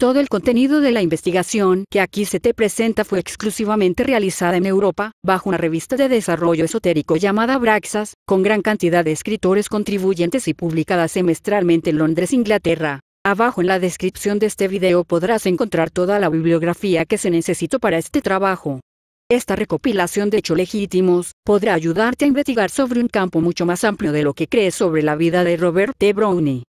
Todo el contenido de la investigación que aquí se te presenta fue exclusivamente realizada en Europa, bajo una revista de desarrollo esotérico llamada Braxas, con gran cantidad de escritores contribuyentes y publicada semestralmente en Londres, Inglaterra. Abajo en la descripción de este video podrás encontrar toda la bibliografía que se necesitó para este trabajo. Esta recopilación de hechos legítimos podrá ayudarte a investigar sobre un campo mucho más amplio de lo que crees sobre la vida de Robert T. Brownie.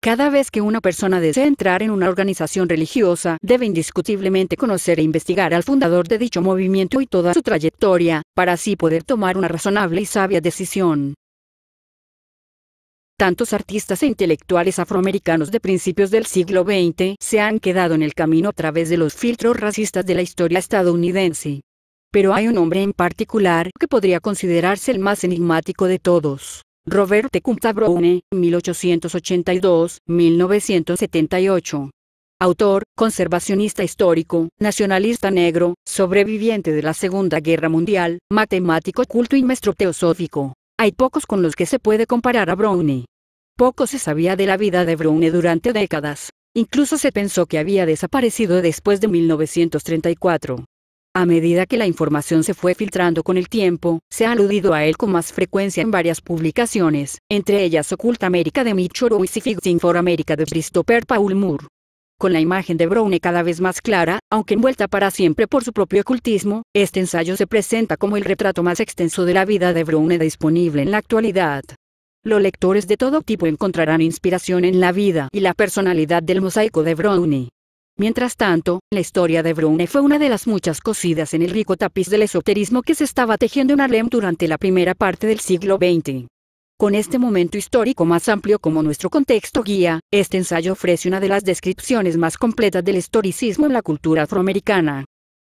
Cada vez que una persona desea entrar en una organización religiosa, debe indiscutiblemente conocer e investigar al fundador de dicho movimiento y toda su trayectoria, para así poder tomar una razonable y sabia decisión. Tantos artistas e intelectuales afroamericanos de principios del siglo XX se han quedado en el camino a través de los filtros racistas de la historia estadounidense. Pero hay un hombre en particular que podría considerarse el más enigmático de todos. Robert Browne, 1882-1978. Autor, conservacionista histórico, nacionalista negro, sobreviviente de la Segunda Guerra Mundial, matemático culto y maestro teosófico. Hay pocos con los que se puede comparar a Browne. Poco se sabía de la vida de Browne durante décadas. Incluso se pensó que había desaparecido después de 1934. A medida que la información se fue filtrando con el tiempo, se ha aludido a él con más frecuencia en varias publicaciones, entre ellas Oculta América de Mitch y Fixing for America de Christopher Paul Moore. Con la imagen de Browne cada vez más clara, aunque envuelta para siempre por su propio ocultismo, este ensayo se presenta como el retrato más extenso de la vida de Browne disponible en la actualidad. Los lectores de todo tipo encontrarán inspiración en la vida y la personalidad del mosaico de Browne. Mientras tanto, la historia de Brune fue una de las muchas cosidas en el rico tapiz del esoterismo que se estaba tejiendo en Harlem durante la primera parte del siglo XX. Con este momento histórico más amplio como nuestro contexto guía, este ensayo ofrece una de las descripciones más completas del historicismo en la cultura afroamericana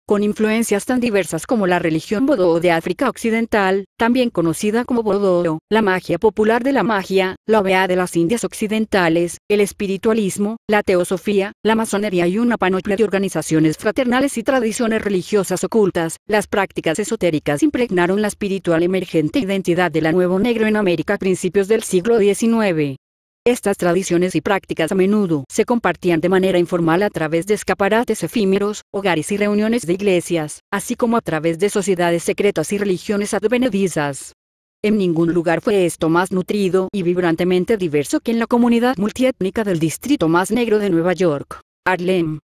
con influencias tan diversas como la religión Bodo de África Occidental, también conocida como bodo, la magia popular de la magia, la OBA de las Indias Occidentales, el espiritualismo, la teosofía, la masonería y una panoplia de organizaciones fraternales y tradiciones religiosas ocultas, las prácticas esotéricas impregnaron la espiritual emergente identidad de la Nuevo Negro en América a principios del siglo XIX. Estas tradiciones y prácticas a menudo se compartían de manera informal a través de escaparates efímeros, hogares y reuniones de iglesias, así como a través de sociedades secretas y religiones advenedizas. En ningún lugar fue esto más nutrido y vibrantemente diverso que en la comunidad multiétnica del distrito más negro de Nueva York, Harlem.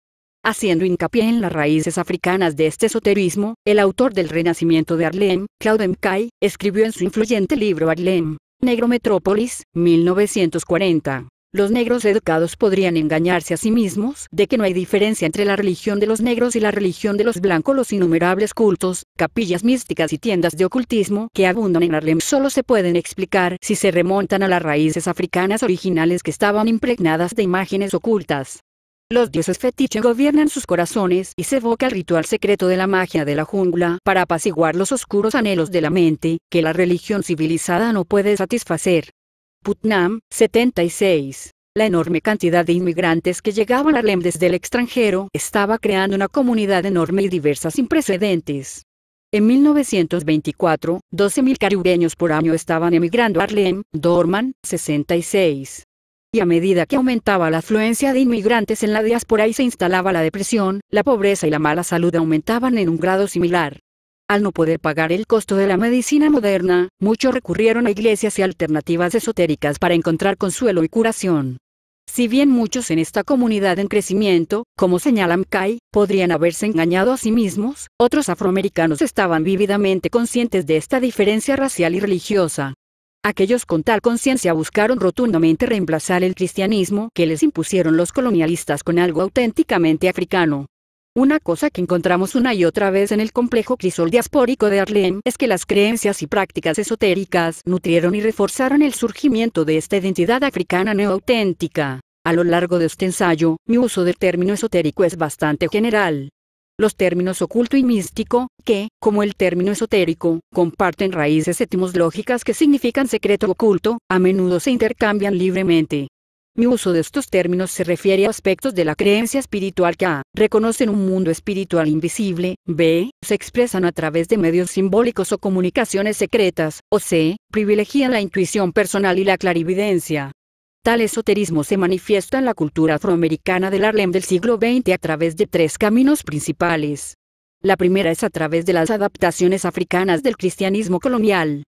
Haciendo hincapié en las raíces africanas de este esoterismo, el autor del Renacimiento de Harlem, Claude McKay, escribió en su influyente libro Harlem, Negro Metrópolis, 1940. Los negros educados podrían engañarse a sí mismos de que no hay diferencia entre la religión de los negros y la religión de los blancos. Los innumerables cultos, capillas místicas y tiendas de ocultismo que abundan en Harlem solo se pueden explicar si se remontan a las raíces africanas originales que estaban impregnadas de imágenes ocultas. Los dioses fetiche gobiernan sus corazones y se evoca el ritual secreto de la magia de la jungla para apaciguar los oscuros anhelos de la mente, que la religión civilizada no puede satisfacer. Putnam, 76. La enorme cantidad de inmigrantes que llegaban a Harlem desde el extranjero estaba creando una comunidad enorme y diversa sin precedentes. En 1924, 12.000 caribeños por año estaban emigrando a Harlem, Dorman, 66 y a medida que aumentaba la afluencia de inmigrantes en la diáspora y se instalaba la depresión, la pobreza y la mala salud aumentaban en un grado similar. Al no poder pagar el costo de la medicina moderna, muchos recurrieron a iglesias y alternativas esotéricas para encontrar consuelo y curación. Si bien muchos en esta comunidad en crecimiento, como señala Kai, podrían haberse engañado a sí mismos, otros afroamericanos estaban vívidamente conscientes de esta diferencia racial y religiosa. Aquellos con tal conciencia buscaron rotundamente reemplazar el cristianismo que les impusieron los colonialistas con algo auténticamente africano. Una cosa que encontramos una y otra vez en el complejo crisol diaspórico de Arlem es que las creencias y prácticas esotéricas nutrieron y reforzaron el surgimiento de esta identidad africana neoauténtica. A lo largo de este ensayo, mi uso del término esotérico es bastante general. Los términos oculto y místico, que, como el término esotérico, comparten raíces etimológicas que significan secreto oculto, a menudo se intercambian libremente. Mi uso de estos términos se refiere a aspectos de la creencia espiritual que A. reconocen un mundo espiritual invisible, B. se expresan a través de medios simbólicos o comunicaciones secretas, o C. privilegian la intuición personal y la clarividencia. Tal esoterismo se manifiesta en la cultura afroamericana del Harlem del siglo XX a través de tres caminos principales. La primera es a través de las adaptaciones africanas del cristianismo colonial.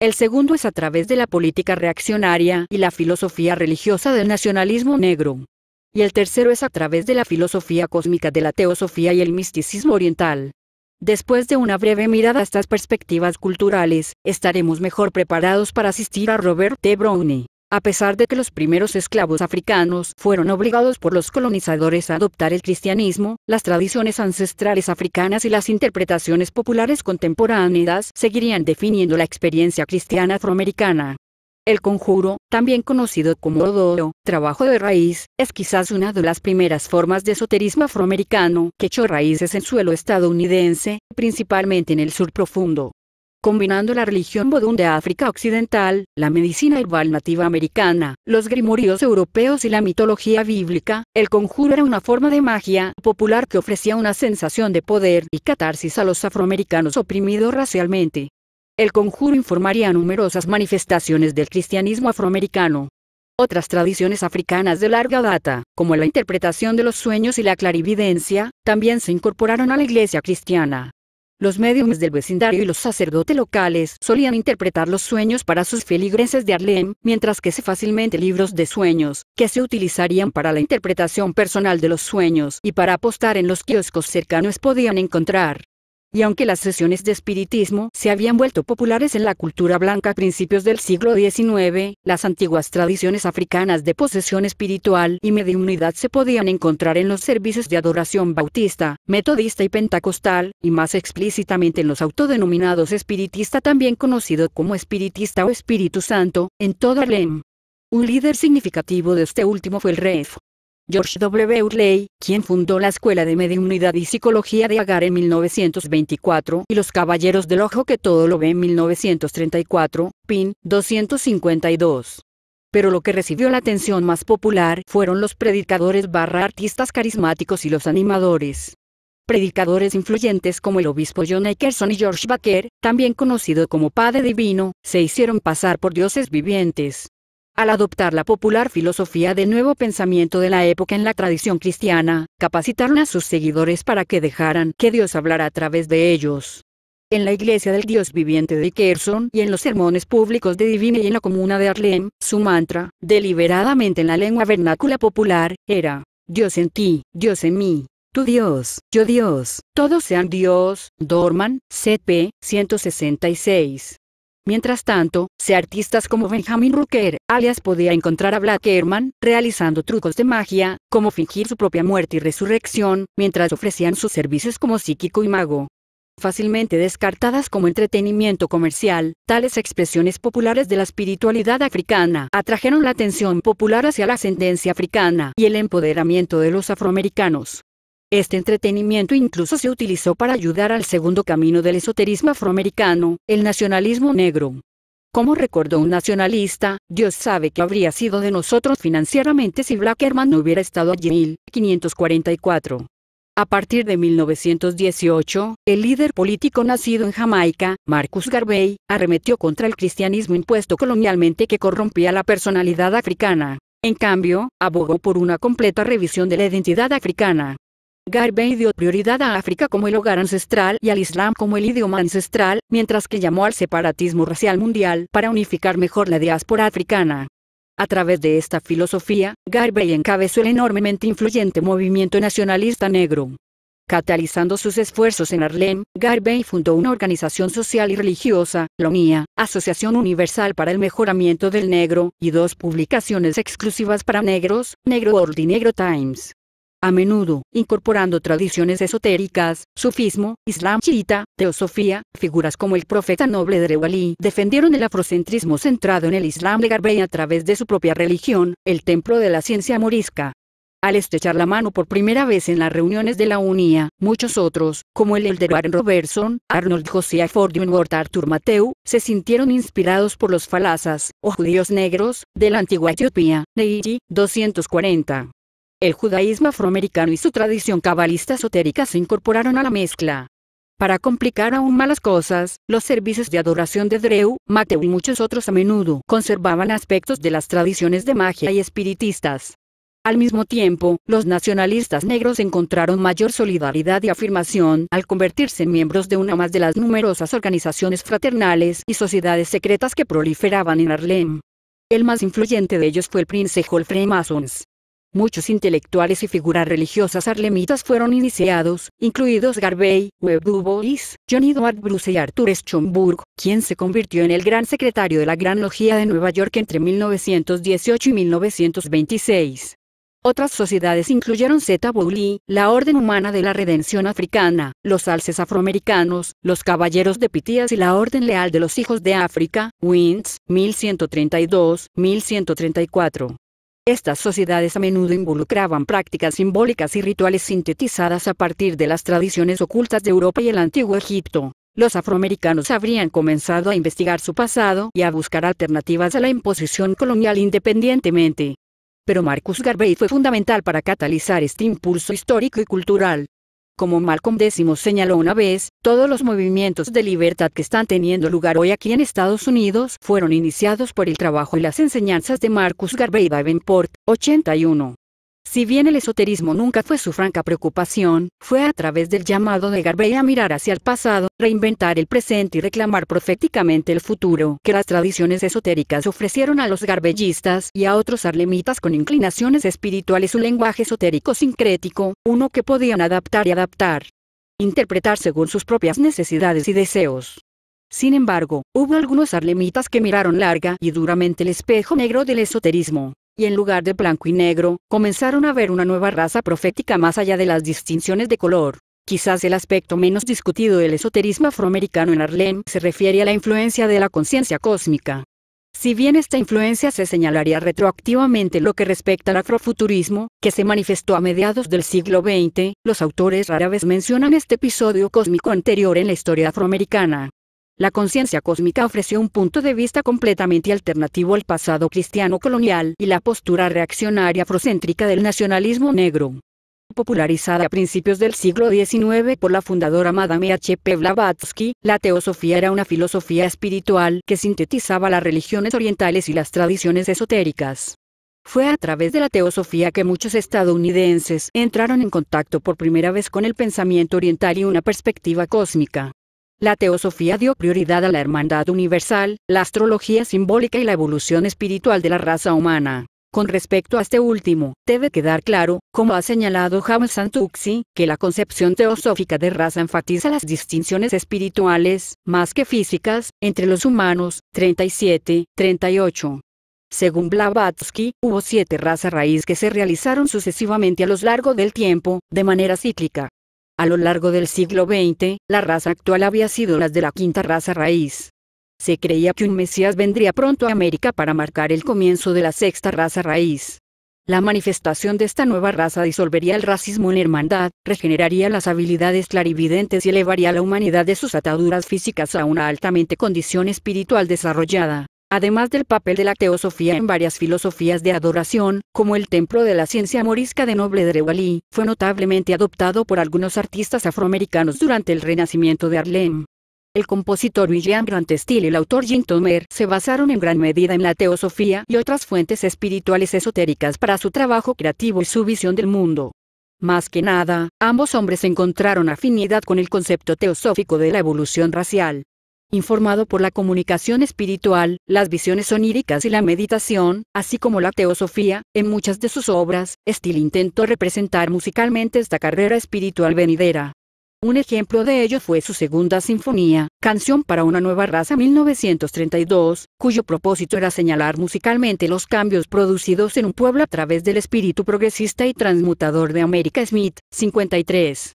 El segundo es a través de la política reaccionaria y la filosofía religiosa del nacionalismo negro. Y el tercero es a través de la filosofía cósmica de la teosofía y el misticismo oriental. Después de una breve mirada a estas perspectivas culturales, estaremos mejor preparados para asistir a Robert T. Browning. A pesar de que los primeros esclavos africanos fueron obligados por los colonizadores a adoptar el cristianismo, las tradiciones ancestrales africanas y las interpretaciones populares contemporáneas seguirían definiendo la experiencia cristiana afroamericana. El conjuro, también conocido como odoro, trabajo de raíz, es quizás una de las primeras formas de esoterismo afroamericano que echó raíces en suelo estadounidense, principalmente en el sur profundo combinando la religión modún de África Occidental, la medicina herbal nativa americana, los grimoríos europeos y la mitología bíblica, el conjuro era una forma de magia popular que ofrecía una sensación de poder y catarsis a los afroamericanos oprimidos racialmente. El conjuro informaría numerosas manifestaciones del cristianismo afroamericano. Otras tradiciones africanas de larga data, como la interpretación de los sueños y la clarividencia, también se incorporaron a la iglesia cristiana. Los médiums del vecindario y los sacerdotes locales solían interpretar los sueños para sus feligreses de Arlem, mientras que se fácilmente libros de sueños, que se utilizarían para la interpretación personal de los sueños y para apostar en los kioscos cercanos podían encontrar y aunque las sesiones de espiritismo se habían vuelto populares en la cultura blanca a principios del siglo XIX, las antiguas tradiciones africanas de posesión espiritual y mediunidad se podían encontrar en los servicios de adoración bautista, metodista y pentecostal, y más explícitamente en los autodenominados espiritista también conocido como espiritista o espíritu santo, en toda Harlem. Un líder significativo de este último fue el Ref. George W. Hurley, quien fundó la Escuela de Mediunidad y Psicología de Agar en 1924 y Los Caballeros del Ojo que todo lo ve en 1934, PIN 252 pero lo que recibió la atención más popular fueron los predicadores barra artistas carismáticos y los animadores. Predicadores influyentes como el obispo John Akerson y George Baker, también conocido como Padre Divino, se hicieron pasar por dioses vivientes. Al adoptar la popular filosofía del nuevo pensamiento de la época en la tradición cristiana, capacitaron a sus seguidores para que dejaran que Dios hablara a través de ellos. En la iglesia del Dios viviente de Kherson y en los sermones públicos de Divine y en la comuna de Arlem, su mantra, deliberadamente en la lengua vernácula popular, era, Dios en ti, Dios en mí, tu Dios, yo Dios, todos sean Dios, Dorman, CP, 166. Mientras tanto, se artistas como Benjamin Rucker, alias podía encontrar a Black Herman, realizando trucos de magia, como fingir su propia muerte y resurrección, mientras ofrecían sus servicios como psíquico y mago. Fácilmente descartadas como entretenimiento comercial, tales expresiones populares de la espiritualidad africana atrajeron la atención popular hacia la ascendencia africana y el empoderamiento de los afroamericanos. Este entretenimiento incluso se utilizó para ayudar al segundo camino del esoterismo afroamericano, el nacionalismo negro. Como recordó un nacionalista, Dios sabe que habría sido de nosotros financieramente si Blackerman no hubiera estado allí. en 1544. A partir de 1918, el líder político nacido en Jamaica, Marcus Garvey, arremetió contra el cristianismo impuesto colonialmente que corrompía la personalidad africana. En cambio, abogó por una completa revisión de la identidad africana. Garvey dio prioridad a África como el hogar ancestral y al Islam como el idioma ancestral, mientras que llamó al separatismo racial mundial para unificar mejor la diáspora africana. A través de esta filosofía, Garvey encabezó el enormemente influyente movimiento nacionalista negro. Catalizando sus esfuerzos en Harlem, Garvey fundó una organización social y religiosa, la Asociación Universal para el Mejoramiento del Negro, y dos publicaciones exclusivas para negros, Negro World y Negro Times a menudo incorporando tradiciones esotéricas, sufismo, islam chiita, teosofía, figuras como el profeta noble Drewali defendieron el afrocentrismo centrado en el islam de a través de su propia religión, el templo de la ciencia morisca. Al estrechar la mano por primera vez en las reuniones de la UNIA, muchos otros, como el elder Warren Robertson, Arnold Josiah Ford y Ward Arthur Mateu, se sintieron inspirados por los falazas, o judíos negros, de la antigua Etiopía, Neiji, 240 el judaísmo afroamericano y su tradición cabalista esotérica se incorporaron a la mezcla. Para complicar aún más las cosas, los servicios de adoración de Dreu, Mateu y muchos otros a menudo conservaban aspectos de las tradiciones de magia y espiritistas. Al mismo tiempo, los nacionalistas negros encontraron mayor solidaridad y afirmación al convertirse en miembros de una más de las numerosas organizaciones fraternales y sociedades secretas que proliferaban en Harlem. El más influyente de ellos fue el Prince Hall Freemasons. Muchos intelectuales y figuras religiosas arlemitas fueron iniciados, incluidos Garvey, Webb Du Bois, John Edward Bruce y Arthur Schomburg, quien se convirtió en el gran secretario de la Gran Logía de Nueva York entre 1918 y 1926. Otras sociedades incluyeron Zeta Bouly, la Orden Humana de la Redención Africana, los Alces Afroamericanos, los Caballeros de Pitías y la Orden Leal de los Hijos de África, Wins, 1132-1134. Estas sociedades a menudo involucraban prácticas simbólicas y rituales sintetizadas a partir de las tradiciones ocultas de Europa y el antiguo Egipto. Los afroamericanos habrían comenzado a investigar su pasado y a buscar alternativas a la imposición colonial independientemente. Pero Marcus Garvey fue fundamental para catalizar este impulso histórico y cultural. Como Malcolm X señaló una vez, todos los movimientos de libertad que están teniendo lugar hoy aquí en Estados Unidos fueron iniciados por el trabajo y las enseñanzas de Marcus Garvey Davenport, 81. Si bien el esoterismo nunca fue su franca preocupación, fue a través del llamado de Garvey a mirar hacia el pasado, reinventar el presente y reclamar proféticamente el futuro que las tradiciones esotéricas ofrecieron a los garbellistas y a otros arlemitas con inclinaciones espirituales un lenguaje esotérico sincrético, uno que podían adaptar y adaptar, interpretar según sus propias necesidades y deseos. Sin embargo, hubo algunos arlemitas que miraron larga y duramente el espejo negro del esoterismo, en lugar de blanco y negro, comenzaron a ver una nueva raza profética más allá de las distinciones de color. Quizás el aspecto menos discutido del esoterismo afroamericano en Harlem se refiere a la influencia de la conciencia cósmica. Si bien esta influencia se señalaría retroactivamente lo que respecta al afrofuturismo, que se manifestó a mediados del siglo XX, los autores rara vez mencionan este episodio cósmico anterior en la historia afroamericana. La conciencia cósmica ofreció un punto de vista completamente alternativo al pasado cristiano colonial y la postura reaccionaria afrocéntrica del nacionalismo negro. Popularizada a principios del siglo XIX por la fundadora Madame H. P. Blavatsky, la teosofía era una filosofía espiritual que sintetizaba las religiones orientales y las tradiciones esotéricas. Fue a través de la teosofía que muchos estadounidenses entraron en contacto por primera vez con el pensamiento oriental y una perspectiva cósmica. La teosofía dio prioridad a la hermandad universal, la astrología simbólica y la evolución espiritual de la raza humana. Con respecto a este último, debe quedar claro, como ha señalado James Santuxi, que la concepción teosófica de raza enfatiza las distinciones espirituales, más que físicas, entre los humanos, 37, 38. Según Blavatsky, hubo siete razas raíz que se realizaron sucesivamente a lo largo del tiempo, de manera cíclica, a lo largo del siglo XX, la raza actual había sido las de la quinta raza raíz. Se creía que un Mesías vendría pronto a América para marcar el comienzo de la sexta raza raíz. La manifestación de esta nueva raza disolvería el racismo en hermandad, regeneraría las habilidades clarividentes y elevaría a la humanidad de sus ataduras físicas a una altamente condición espiritual desarrollada además del papel de la teosofía en varias filosofías de adoración, como el templo de la ciencia morisca de Noble Drewalí, fue notablemente adoptado por algunos artistas afroamericanos durante el renacimiento de Harlem. El compositor William Grant Still y el autor Jim Tomer se basaron en gran medida en la teosofía y otras fuentes espirituales esotéricas para su trabajo creativo y su visión del mundo. Más que nada, ambos hombres encontraron afinidad con el concepto teosófico de la evolución racial informado por la comunicación espiritual, las visiones oníricas y la meditación, así como la teosofía, en muchas de sus obras, Steele intentó representar musicalmente esta carrera espiritual venidera. Un ejemplo de ello fue su segunda sinfonía, Canción para una nueva raza 1932, cuyo propósito era señalar musicalmente los cambios producidos en un pueblo a través del espíritu progresista y transmutador de América Smith, 53.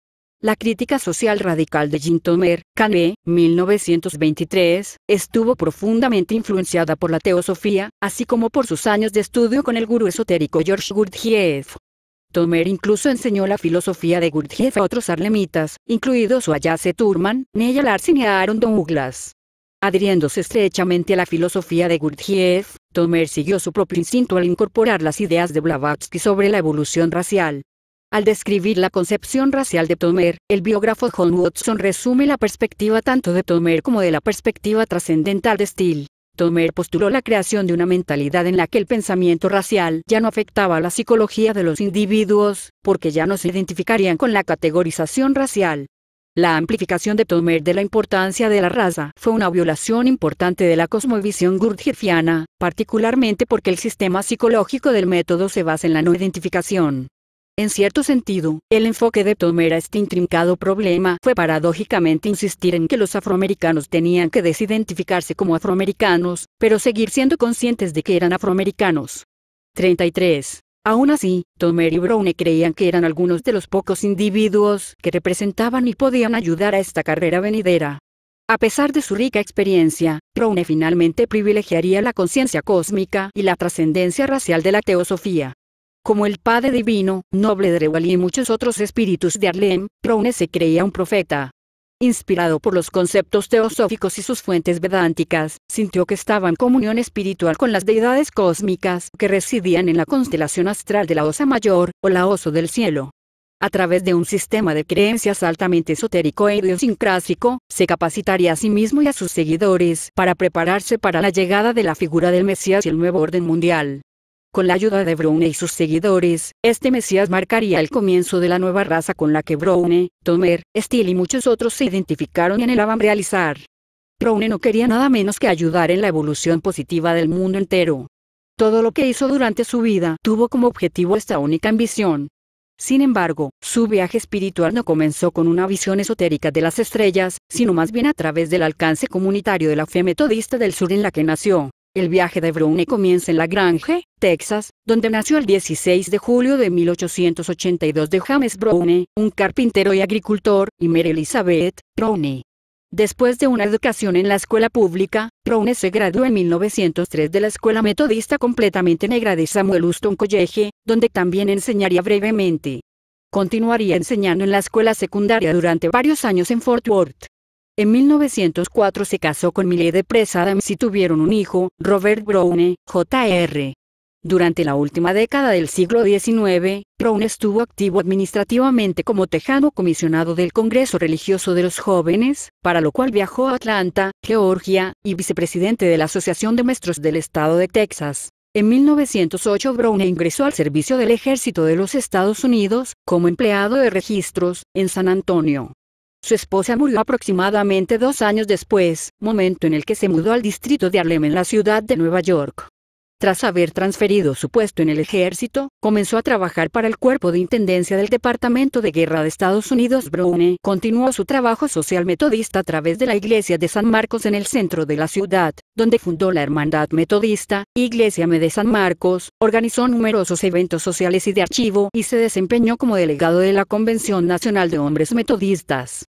La crítica social radical de Tomer, Cané, 1923, estuvo profundamente influenciada por la teosofía, así como por sus años de estudio con el gurú esotérico George Gurdjieff. Tomer incluso enseñó la filosofía de Gurdjieff a otros arlemitas, incluidos Ayase Turman, Neyal Larsen y Aaron Douglas. Adhiriéndose estrechamente a la filosofía de Gurdjieff, Tomer siguió su propio instinto al incorporar las ideas de Blavatsky sobre la evolución racial. Al describir la concepción racial de Tomer, el biógrafo John Watson resume la perspectiva tanto de Tomer como de la perspectiva trascendental de Steele. Tomer postuló la creación de una mentalidad en la que el pensamiento racial ya no afectaba a la psicología de los individuos, porque ya no se identificarían con la categorización racial. La amplificación de Tomer de la importancia de la raza fue una violación importante de la cosmovisión gurdjieffiana, particularmente porque el sistema psicológico del método se basa en la no identificación. En cierto sentido, el enfoque de Tomer a este intrincado problema fue paradójicamente insistir en que los afroamericanos tenían que desidentificarse como afroamericanos, pero seguir siendo conscientes de que eran afroamericanos. 33. Aún así, Tomer y Browne creían que eran algunos de los pocos individuos que representaban y podían ayudar a esta carrera venidera. A pesar de su rica experiencia, Browne finalmente privilegiaría la conciencia cósmica y la trascendencia racial de la teosofía. Como el Padre Divino, Noble Drewal y muchos otros espíritus de Arlem, Browne se creía un profeta. Inspirado por los conceptos teosóficos y sus fuentes vedánticas, sintió que estaba en comunión espiritual con las deidades cósmicas que residían en la constelación astral de la Osa Mayor, o la Oso del Cielo. A través de un sistema de creencias altamente esotérico e idiosincrásico, se capacitaría a sí mismo y a sus seguidores para prepararse para la llegada de la figura del Mesías y el nuevo orden mundial. Con la ayuda de Browne y sus seguidores, este Mesías marcaría el comienzo de la nueva raza con la que Browne, Tomer, Steele y muchos otros se identificaron y anhelaban realizar. Browne no quería nada menos que ayudar en la evolución positiva del mundo entero. Todo lo que hizo durante su vida tuvo como objetivo esta única ambición. Sin embargo, su viaje espiritual no comenzó con una visión esotérica de las estrellas, sino más bien a través del alcance comunitario de la fe metodista del sur en la que nació. El viaje de Browne comienza en La Grange, Texas, donde nació el 16 de julio de 1882 de James Browne, un carpintero y agricultor, y Mary Elizabeth Browne. Después de una educación en la escuela pública, Browne se graduó en 1903 de la Escuela Metodista completamente negra de Samuel Houston College, donde también enseñaría brevemente. Continuaría enseñando en la escuela secundaria durante varios años en Fort Worth. En 1904 se casó con Millie de Adams y tuvieron un hijo, Robert Browne, Jr. Durante la última década del siglo XIX, Browne estuvo activo administrativamente como tejano comisionado del Congreso Religioso de los Jóvenes, para lo cual viajó a Atlanta, Georgia, y vicepresidente de la Asociación de Maestros del Estado de Texas. En 1908 Browne ingresó al servicio del Ejército de los Estados Unidos, como empleado de registros, en San Antonio. Su esposa murió aproximadamente dos años después, momento en el que se mudó al distrito de Harlem en la ciudad de Nueva York. Tras haber transferido su puesto en el ejército, comenzó a trabajar para el Cuerpo de Intendencia del Departamento de Guerra de Estados Unidos Browne. Continuó su trabajo social metodista a través de la Iglesia de San Marcos en el centro de la ciudad, donde fundó la Hermandad Metodista, Iglesia de San Marcos, organizó numerosos eventos sociales y de archivo y se desempeñó como delegado de la Convención Nacional de Hombres Metodistas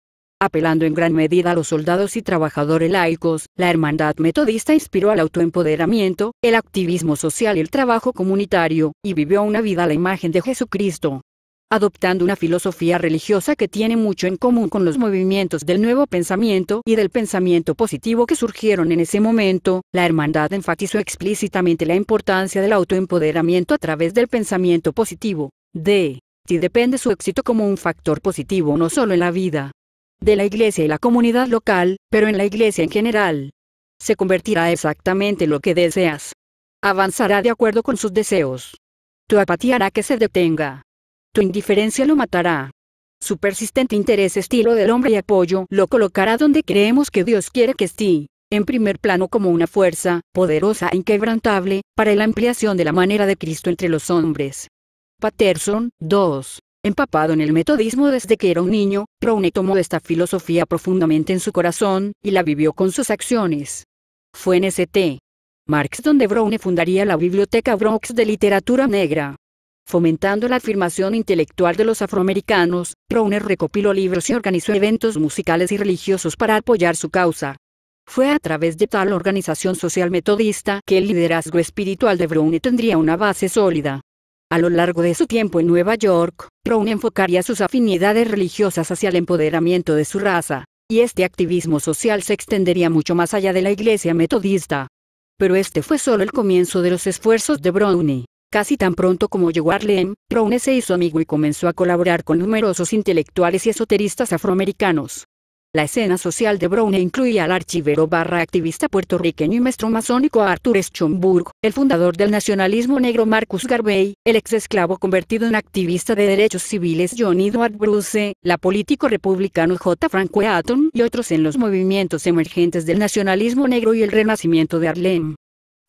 apelando en gran medida a los soldados y trabajadores laicos, la hermandad metodista inspiró al autoempoderamiento, el activismo social y el trabajo comunitario, y vivió una vida a la imagen de Jesucristo. Adoptando una filosofía religiosa que tiene mucho en común con los movimientos del nuevo pensamiento y del pensamiento positivo que surgieron en ese momento, la hermandad enfatizó explícitamente la importancia del autoempoderamiento a través del pensamiento positivo. De Si depende su éxito como un factor positivo no solo en la vida, de la iglesia y la comunidad local, pero en la iglesia en general. Se convertirá exactamente lo que deseas. Avanzará de acuerdo con sus deseos. Tu apatía hará que se detenga. Tu indiferencia lo matará. Su persistente interés estilo del hombre y apoyo lo colocará donde creemos que Dios quiere que esté, en primer plano como una fuerza, poderosa e inquebrantable, para la ampliación de la manera de Cristo entre los hombres. Patterson, 2. Empapado en el metodismo desde que era un niño, Browne tomó esta filosofía profundamente en su corazón, y la vivió con sus acciones. Fue en St. Marx donde Browne fundaría la Biblioteca Bronx de Literatura Negra. Fomentando la afirmación intelectual de los afroamericanos, Browne recopiló libros y organizó eventos musicales y religiosos para apoyar su causa. Fue a través de tal organización social metodista que el liderazgo espiritual de Browne tendría una base sólida. A lo largo de su tiempo en Nueva York, Brown enfocaría sus afinidades religiosas hacia el empoderamiento de su raza, y este activismo social se extendería mucho más allá de la iglesia metodista. Pero este fue solo el comienzo de los esfuerzos de Brownie. Casi tan pronto como llegó a Harlem, Browne se hizo amigo y comenzó a colaborar con numerosos intelectuales y esoteristas afroamericanos. La escena social de Brown incluía al archivero barra activista puertorriqueño y maestro masónico Arthur Schomburg, el fundador del nacionalismo negro Marcus Garvey, el ex esclavo convertido en activista de derechos civiles John Edward Bruce, la político republicano J. Frank Weaton y otros en los movimientos emergentes del nacionalismo negro y el renacimiento de Harlem.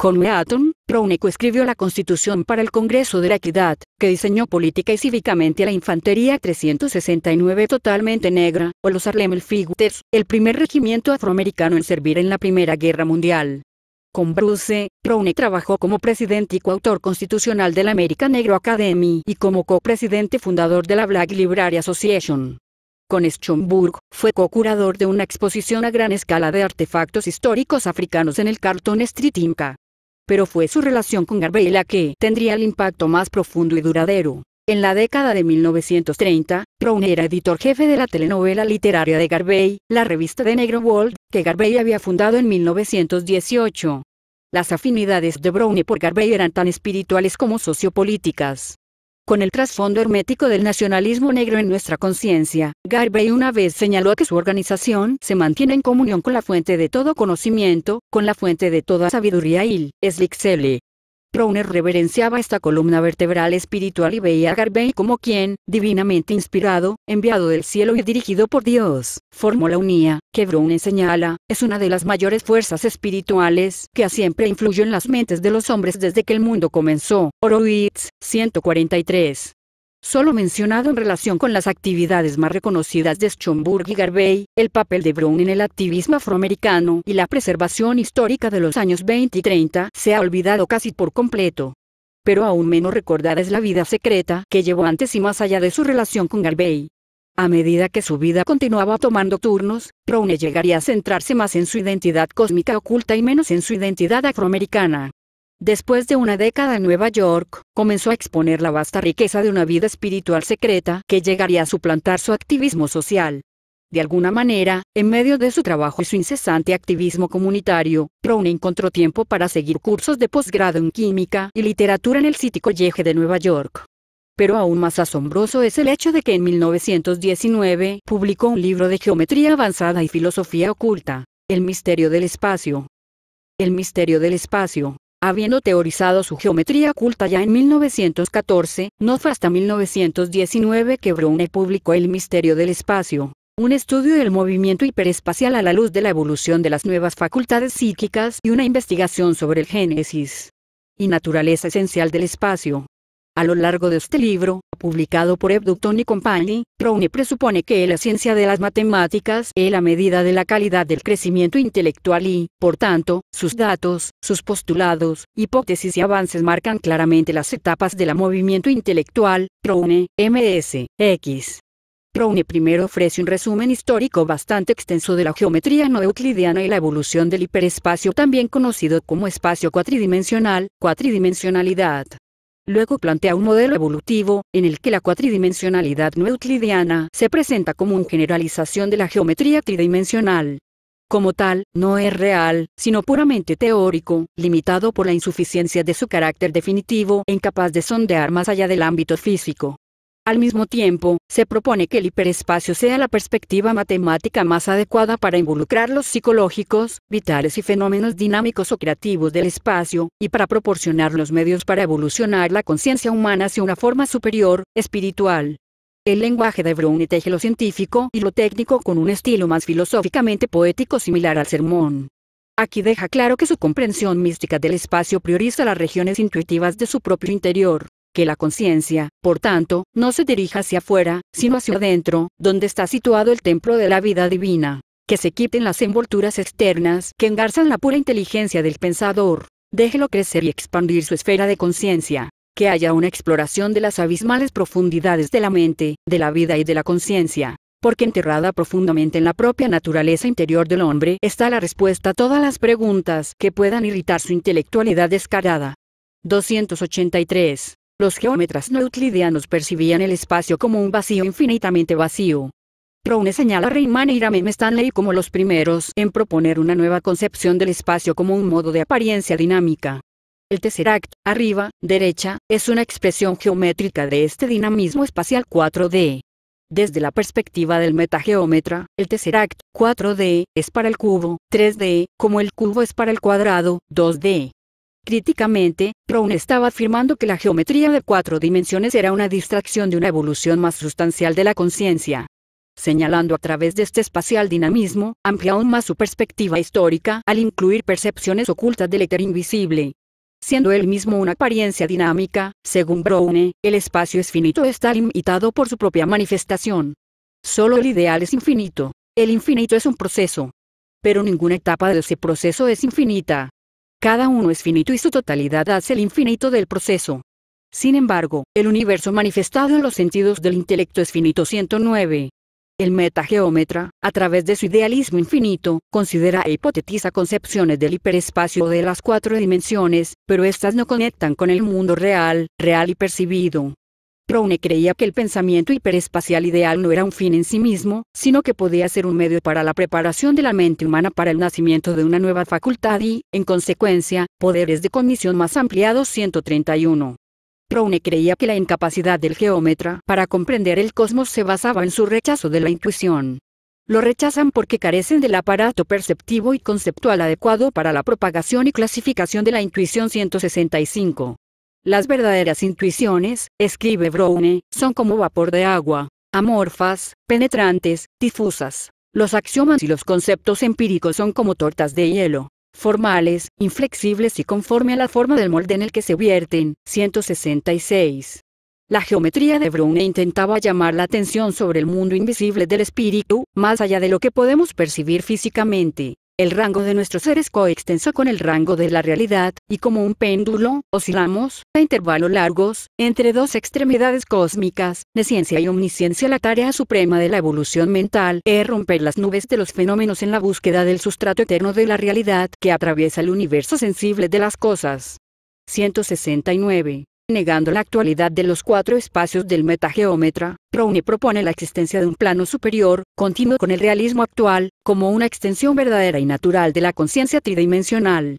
Con Meaton, Browneco escribió la Constitución para el Congreso de la Equidad, que diseñó política y cívicamente la Infantería 369 totalmente negra, o los Harlem figures, el primer regimiento afroamericano en servir en la Primera Guerra Mundial. Con Bruce, Browne trabajó como presidente y coautor constitucional de la América Negro Academy y como copresidente fundador de la Black Library Association. Con Schomburg, fue co-curador de una exposición a gran escala de artefactos históricos africanos en el Carlton Street Inca pero fue su relación con Garvey la que tendría el impacto más profundo y duradero. En la década de 1930, Brown era editor jefe de la telenovela literaria de Garvey, la revista de Negro World, que Garvey había fundado en 1918. Las afinidades de y por Garvey eran tan espirituales como sociopolíticas con el trasfondo hermético del nacionalismo negro en nuestra conciencia. Garvey una vez señaló que su organización se mantiene en comunión con la fuente de todo conocimiento, con la fuente de toda sabiduría y es Browner reverenciaba esta columna vertebral espiritual y veía a Garvey como quien, divinamente inspirado, enviado del cielo y dirigido por Dios, formó la unía, que Browner señala, es una de las mayores fuerzas espirituales que siempre influyó en las mentes de los hombres desde que el mundo comenzó. Horowitz, 143. Solo mencionado en relación con las actividades más reconocidas de Schomburg y Garvey, el papel de Brown en el activismo afroamericano y la preservación histórica de los años 20 y 30 se ha olvidado casi por completo. Pero aún menos recordada es la vida secreta que llevó antes y más allá de su relación con Garvey. A medida que su vida continuaba tomando turnos, Brown llegaría a centrarse más en su identidad cósmica oculta y menos en su identidad afroamericana. Después de una década en Nueva York, comenzó a exponer la vasta riqueza de una vida espiritual secreta que llegaría a suplantar su activismo social. De alguna manera, en medio de su trabajo y su incesante activismo comunitario, Brown encontró tiempo para seguir cursos de posgrado en química y literatura en el City College de Nueva York. Pero aún más asombroso es el hecho de que en 1919 publicó un libro de geometría avanzada y filosofía oculta, El misterio del espacio. El misterio del espacio, Habiendo teorizado su geometría oculta ya en 1914, no fue hasta 1919 que Browne publicó El misterio del espacio, un estudio del movimiento hiperespacial a la luz de la evolución de las nuevas facultades psíquicas y una investigación sobre el génesis y naturaleza esencial del espacio. A lo largo de este libro, publicado por Ebducton y Company, Browne presupone que la ciencia de las matemáticas es la medida de la calidad del crecimiento intelectual y, por tanto, sus datos, sus postulados, hipótesis y avances marcan claramente las etapas del movimiento intelectual. Browne, MS, X. Browne primero ofrece un resumen histórico bastante extenso de la geometría no euclidiana y la evolución del hiperespacio, también conocido como espacio cuatridimensional, cuatridimensionalidad. Luego plantea un modelo evolutivo, en el que la cuatridimensionalidad no euclidiana se presenta como una generalización de la geometría tridimensional. Como tal, no es real, sino puramente teórico, limitado por la insuficiencia de su carácter definitivo e incapaz de sondear más allá del ámbito físico. Al mismo tiempo, se propone que el hiperespacio sea la perspectiva matemática más adecuada para involucrar los psicológicos, vitales y fenómenos dinámicos o creativos del espacio, y para proporcionar los medios para evolucionar la conciencia humana hacia una forma superior, espiritual. El lenguaje de Bruni teje lo científico y lo técnico con un estilo más filosóficamente poético similar al sermón. Aquí deja claro que su comprensión mística del espacio prioriza las regiones intuitivas de su propio interior que la conciencia, por tanto, no se dirija hacia afuera, sino hacia adentro, donde está situado el templo de la vida divina. Que se quiten las envolturas externas que engarzan la pura inteligencia del pensador. Déjelo crecer y expandir su esfera de conciencia. Que haya una exploración de las abismales profundidades de la mente, de la vida y de la conciencia. Porque enterrada profundamente en la propia naturaleza interior del hombre está la respuesta a todas las preguntas que puedan irritar su intelectualidad descarada. 283. Los geómetras no percibían el espacio como un vacío infinitamente vacío. Proune señala a Riemann y Ramen Stanley como los primeros en proponer una nueva concepción del espacio como un modo de apariencia dinámica. El tesseract, arriba, derecha, es una expresión geométrica de este dinamismo espacial 4D. Desde la perspectiva del metageómetra, el tesseract, 4D, es para el cubo, 3D, como el cubo es para el cuadrado, 2D. Críticamente, Brown estaba afirmando que la geometría de cuatro dimensiones era una distracción de una evolución más sustancial de la conciencia. Señalando a través de este espacial dinamismo, amplia aún más su perspectiva histórica al incluir percepciones ocultas del éter invisible. Siendo él mismo una apariencia dinámica, según Browne, el espacio es finito está limitado por su propia manifestación. Solo el ideal es infinito. El infinito es un proceso. Pero ninguna etapa de ese proceso es infinita. Cada uno es finito y su totalidad hace el infinito del proceso. Sin embargo, el universo manifestado en los sentidos del intelecto es finito 109. El metageómetra, a través de su idealismo infinito, considera e hipotetiza concepciones del hiperespacio de las cuatro dimensiones, pero estas no conectan con el mundo real, real y percibido. Browne creía que el pensamiento hiperespacial ideal no era un fin en sí mismo, sino que podía ser un medio para la preparación de la mente humana para el nacimiento de una nueva facultad y, en consecuencia, poderes de cognición más ampliados 131. creía que la incapacidad del geómetra para comprender el cosmos se basaba en su rechazo de la intuición. Lo rechazan porque carecen del aparato perceptivo y conceptual adecuado para la propagación y clasificación de la intuición 165. Las verdaderas intuiciones, escribe Browne, son como vapor de agua, amorfas, penetrantes, difusas. Los axiomas y los conceptos empíricos son como tortas de hielo, formales, inflexibles y conforme a la forma del molde en el que se vierten. 166. La geometría de Browne intentaba llamar la atención sobre el mundo invisible del espíritu, más allá de lo que podemos percibir físicamente. El rango de nuestros seres coextenso con el rango de la realidad, y como un péndulo, oscilamos, a intervalos largos, entre dos extremidades cósmicas, de ciencia y omnisciencia la tarea suprema de la evolución mental es romper las nubes de los fenómenos en la búsqueda del sustrato eterno de la realidad que atraviesa el universo sensible de las cosas. 169 negando la actualidad de los cuatro espacios del metageómetra, Rowney propone la existencia de un plano superior, continuo con el realismo actual, como una extensión verdadera y natural de la conciencia tridimensional.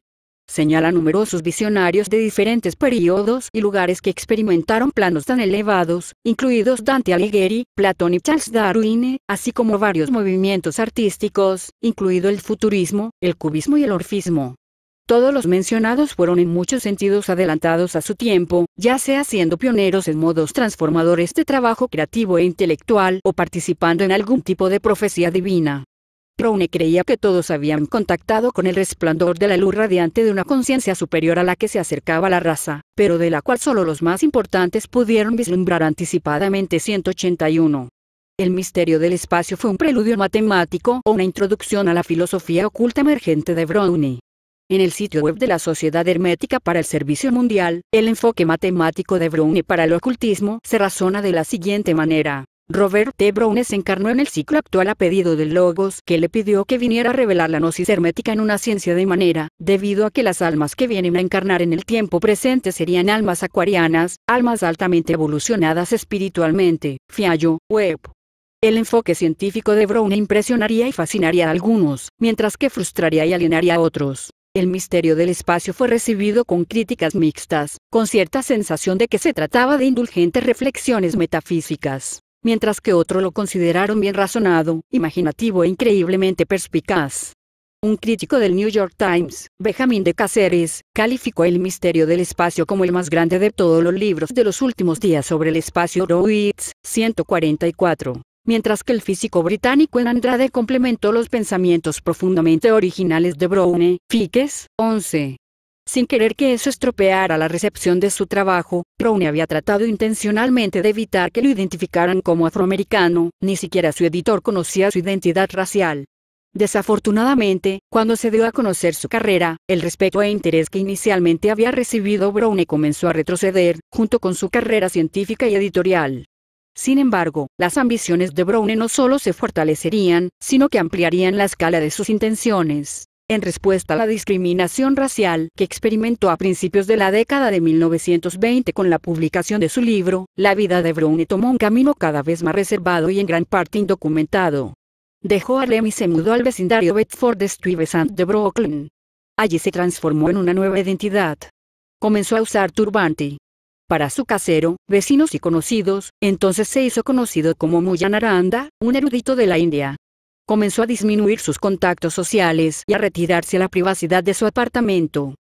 Señala numerosos visionarios de diferentes periodos y lugares que experimentaron planos tan elevados, incluidos Dante Alighieri, Platón y Charles Darwin, así como varios movimientos artísticos, incluido el futurismo, el cubismo y el orfismo. Todos los mencionados fueron en muchos sentidos adelantados a su tiempo, ya sea siendo pioneros en modos transformadores de trabajo creativo e intelectual o participando en algún tipo de profecía divina. Browne creía que todos habían contactado con el resplandor de la luz radiante de una conciencia superior a la que se acercaba la raza, pero de la cual solo los más importantes pudieron vislumbrar anticipadamente 181. El misterio del espacio fue un preludio matemático o una introducción a la filosofía oculta emergente de Brownie. En el sitio web de la Sociedad Hermética para el Servicio Mundial, el enfoque matemático de Browne para el ocultismo se razona de la siguiente manera. Robert T. Browne se encarnó en el ciclo actual a pedido del Logos, que le pidió que viniera a revelar la gnosis hermética en una ciencia de manera, debido a que las almas que vienen a encarnar en el tiempo presente serían almas acuarianas, almas altamente evolucionadas espiritualmente. Fiallo, web. El enfoque científico de Browne impresionaría y fascinaría a algunos, mientras que frustraría y alienaría a otros. El misterio del espacio fue recibido con críticas mixtas, con cierta sensación de que se trataba de indulgentes reflexiones metafísicas, mientras que otros lo consideraron bien razonado, imaginativo e increíblemente perspicaz. Un crítico del New York Times, Benjamin de Cáceres, calificó El misterio del espacio como el más grande de todos los libros de los últimos días sobre el espacio Roitz 144 mientras que el físico británico en Andrade complementó los pensamientos profundamente originales de Browne, Fiques, 11. Sin querer que eso estropeara la recepción de su trabajo, Browne había tratado intencionalmente de evitar que lo identificaran como afroamericano, ni siquiera su editor conocía su identidad racial. Desafortunadamente, cuando se dio a conocer su carrera, el respeto e interés que inicialmente había recibido Browne comenzó a retroceder, junto con su carrera científica y editorial. Sin embargo, las ambiciones de Browne no solo se fortalecerían, sino que ampliarían la escala de sus intenciones. En respuesta a la discriminación racial que experimentó a principios de la década de 1920 con la publicación de su libro, la vida de Browne tomó un camino cada vez más reservado y en gran parte indocumentado. Dejó Harlem y se mudó al vecindario Bedford Stuyvesant de Brooklyn. Allí se transformó en una nueva identidad. Comenzó a usar turbante, para su casero, vecinos y conocidos, entonces se hizo conocido como Muyanaranda, un erudito de la India. Comenzó a disminuir sus contactos sociales y a retirarse a la privacidad de su apartamento.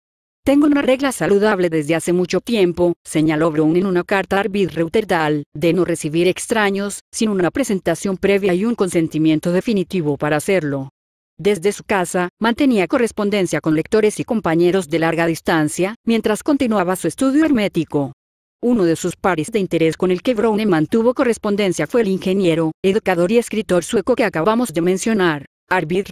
Tengo una regla saludable desde hace mucho tiempo, señaló Brown en una carta a Arvid Reuterdal, de no recibir extraños, sin una presentación previa y un consentimiento definitivo para hacerlo. Desde su casa, mantenía correspondencia con lectores y compañeros de larga distancia, mientras continuaba su estudio hermético. Uno de sus pares de interés con el que Browne mantuvo correspondencia fue el ingeniero, educador y escritor sueco que acabamos de mencionar. Arvid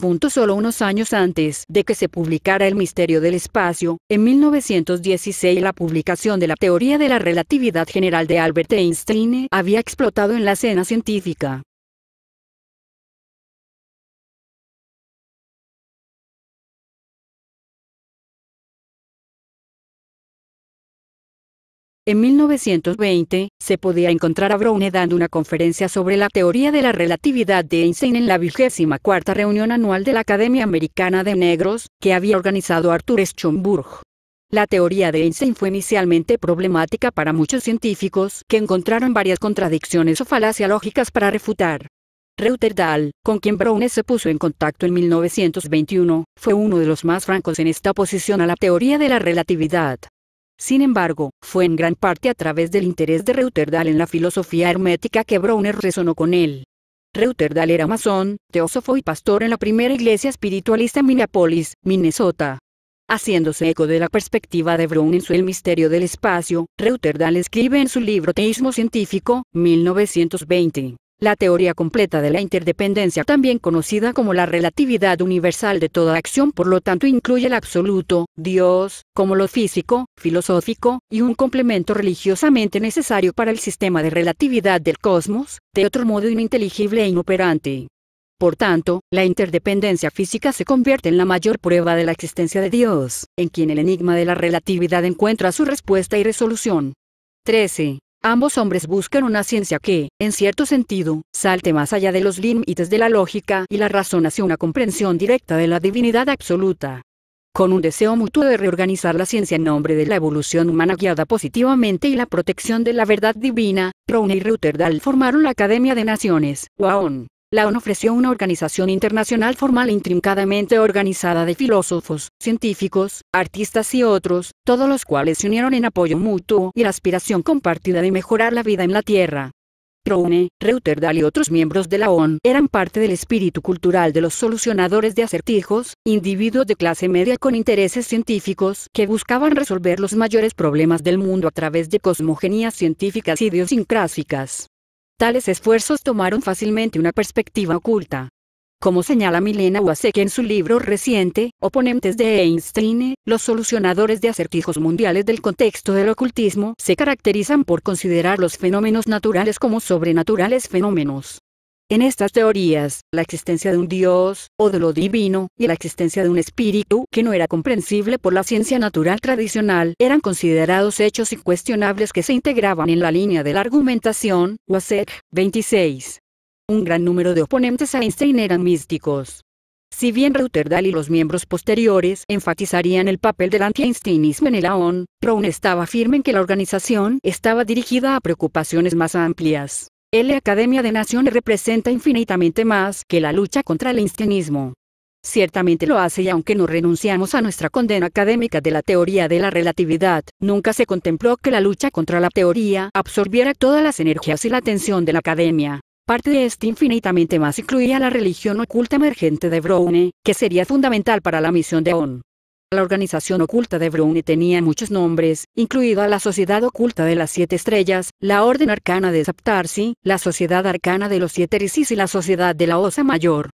punto Solo unos años antes de que se publicara El misterio del espacio, en 1916 la publicación de la teoría de la relatividad general de Albert Einstein había explotado en la escena científica. En 1920, se podía encontrar a Browne dando una conferencia sobre la teoría de la relatividad de Einstein en la vigésima cuarta reunión anual de la Academia Americana de Negros, que había organizado Arthur Schomburg. La teoría de Einstein fue inicialmente problemática para muchos científicos, que encontraron varias contradicciones o falacias lógicas para refutar. Reuter Dahl, con quien Browne se puso en contacto en 1921, fue uno de los más francos en esta oposición a la teoría de la relatividad. Sin embargo, fue en gran parte a través del interés de Reuterdal en la filosofía hermética que Browner resonó con él. Reuterdal era masón, teósofo y pastor en la primera iglesia espiritualista en Minneapolis, Minnesota. Haciéndose eco de la perspectiva de Brown en su El misterio del espacio, Reuterdal escribe en su libro Teísmo científico, 1920. La teoría completa de la interdependencia, también conocida como la relatividad universal de toda acción, por lo tanto incluye el absoluto, Dios, como lo físico, filosófico, y un complemento religiosamente necesario para el sistema de relatividad del cosmos, de otro modo ininteligible e inoperante. Por tanto, la interdependencia física se convierte en la mayor prueba de la existencia de Dios, en quien el enigma de la relatividad encuentra su respuesta y resolución. 13. Ambos hombres buscan una ciencia que, en cierto sentido, salte más allá de los límites de la lógica y la razón hacia una comprensión directa de la divinidad absoluta. Con un deseo mutuo de reorganizar la ciencia en nombre de la evolución humana guiada positivamente y la protección de la verdad divina, Rone y Rutherdal formaron la Academia de Naciones, WAON la ONU ofreció una organización internacional formal e intrincadamente organizada de filósofos, científicos, artistas y otros, todos los cuales se unieron en apoyo mutuo y la aspiración compartida de mejorar la vida en la Tierra. Crone, Reuterdal y otros miembros de la ONU eran parte del espíritu cultural de los solucionadores de acertijos, individuos de clase media con intereses científicos que buscaban resolver los mayores problemas del mundo a través de cosmogenías científicas e idiosincrásicas. Tales esfuerzos tomaron fácilmente una perspectiva oculta. Como señala Milena Uacek en su libro reciente, Oponentes de Einstein, los solucionadores de acertijos mundiales del contexto del ocultismo se caracterizan por considerar los fenómenos naturales como sobrenaturales fenómenos. En estas teorías, la existencia de un Dios, o de lo divino, y la existencia de un espíritu que no era comprensible por la ciencia natural tradicional, eran considerados hechos incuestionables que se integraban en la línea de la argumentación, Wasek, 26. Un gran número de oponentes a Einstein eran místicos. Si bien Reuterdal y los miembros posteriores enfatizarían el papel del anti-einsteinismo en el AON, Brown estaba firme en que la organización estaba dirigida a preocupaciones más amplias. La Academia de Naciones representa infinitamente más que la lucha contra el instinismo. Ciertamente lo hace y aunque no renunciamos a nuestra condena académica de la teoría de la relatividad, nunca se contempló que la lucha contra la teoría absorbiera todas las energías y la atención de la academia. Parte de este infinitamente más incluía la religión oculta emergente de Browne, que sería fundamental para la misión de ON. La organización oculta de Bruni tenía muchos nombres, incluida la Sociedad Oculta de las Siete Estrellas, la Orden Arcana de Saptarsi, la Sociedad Arcana de los Siete Risis y la Sociedad de la Osa Mayor.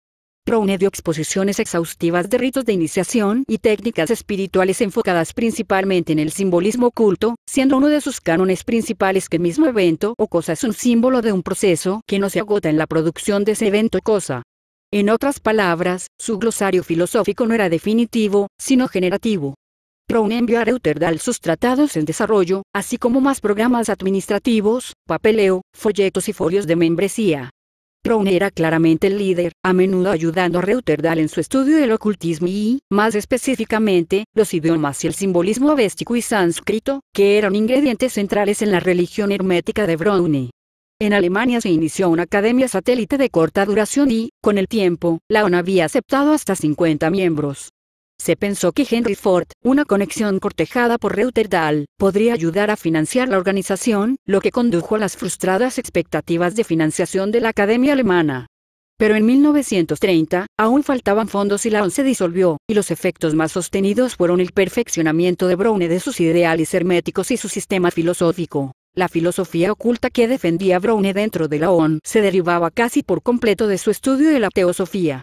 Brown dio exposiciones exhaustivas de ritos de iniciación y técnicas espirituales enfocadas principalmente en el simbolismo oculto, siendo uno de sus cánones principales que el mismo evento o cosa es un símbolo de un proceso que no se agota en la producción de ese evento o cosa. En otras palabras, su glosario filosófico no era definitivo, sino generativo. Brown envió a Reuterdal sus tratados en desarrollo, así como más programas administrativos, papeleo, folletos y folios de membresía. Brown era claramente el líder, a menudo ayudando a Reuterdal en su estudio del ocultismo y, más específicamente, los idiomas y el simbolismo avéstico y sánscrito, que eran ingredientes centrales en la religión hermética de Browne. En Alemania se inició una academia satélite de corta duración y, con el tiempo, la ONU había aceptado hasta 50 miembros. Se pensó que Henry Ford, una conexión cortejada por Reuterdahl, podría ayudar a financiar la organización, lo que condujo a las frustradas expectativas de financiación de la Academia Alemana. Pero en 1930, aún faltaban fondos y la ONU se disolvió, y los efectos más sostenidos fueron el perfeccionamiento de Browne de sus ideales herméticos y su sistema filosófico. La filosofía oculta que defendía Browne dentro de la ON se derivaba casi por completo de su estudio de la teosofía.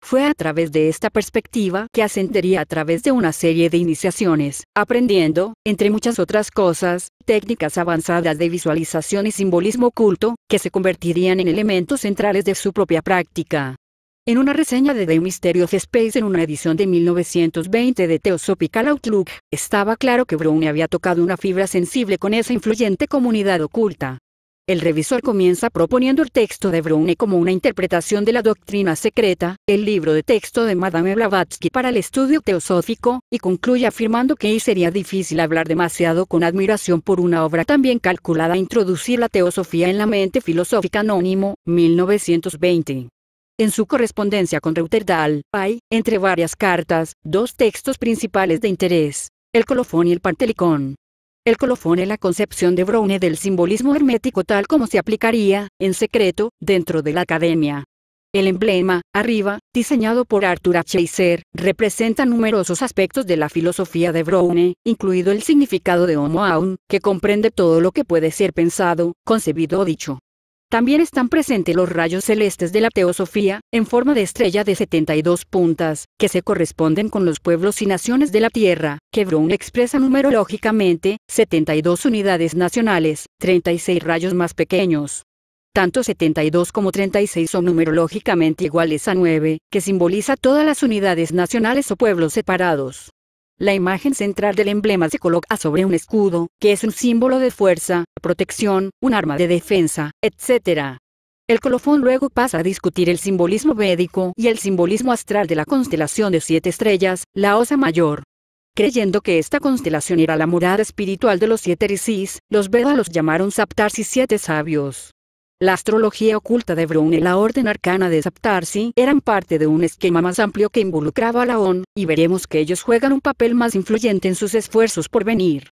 Fue a través de esta perspectiva que ascendería a través de una serie de iniciaciones, aprendiendo, entre muchas otras cosas, técnicas avanzadas de visualización y simbolismo oculto, que se convertirían en elementos centrales de su propia práctica. En una reseña de The Mystery of Space en una edición de 1920 de Theosophical Outlook, estaba claro que Browne había tocado una fibra sensible con esa influyente comunidad oculta. El revisor comienza proponiendo el texto de Browne como una interpretación de la doctrina secreta, el libro de texto de Madame Blavatsky para el estudio teosófico, y concluye afirmando que ahí sería difícil hablar demasiado con admiración por una obra tan bien calculada a introducir la teosofía en la mente filosófica anónimo, 1920. En su correspondencia con Reuterdal, hay, entre varias cartas, dos textos principales de interés, el colofón y el pantelicón. El colofón es la concepción de Browne del simbolismo hermético tal como se aplicaría, en secreto, dentro de la academia. El emblema, arriba, diseñado por Arthur Chaser, representa numerosos aspectos de la filosofía de Browne, incluido el significado de Homo Aun, que comprende todo lo que puede ser pensado, concebido o dicho. También están presentes los rayos celestes de la teosofía, en forma de estrella de 72 puntas, que se corresponden con los pueblos y naciones de la Tierra, que Brown expresa numerológicamente, 72 unidades nacionales, 36 rayos más pequeños. Tanto 72 como 36 son numerológicamente iguales a 9, que simboliza todas las unidades nacionales o pueblos separados. La imagen central del emblema se coloca sobre un escudo, que es un símbolo de fuerza, protección, un arma de defensa, etc. El colofón luego pasa a discutir el simbolismo védico y el simbolismo astral de la constelación de siete estrellas, la Osa Mayor. Creyendo que esta constelación era la morada espiritual de los siete risis, los Vedas los llamaron y siete sabios. La astrología oculta de Brown y la orden arcana de Saptarsi eran parte de un esquema más amplio que involucraba a la ON, y veremos que ellos juegan un papel más influyente en sus esfuerzos por venir.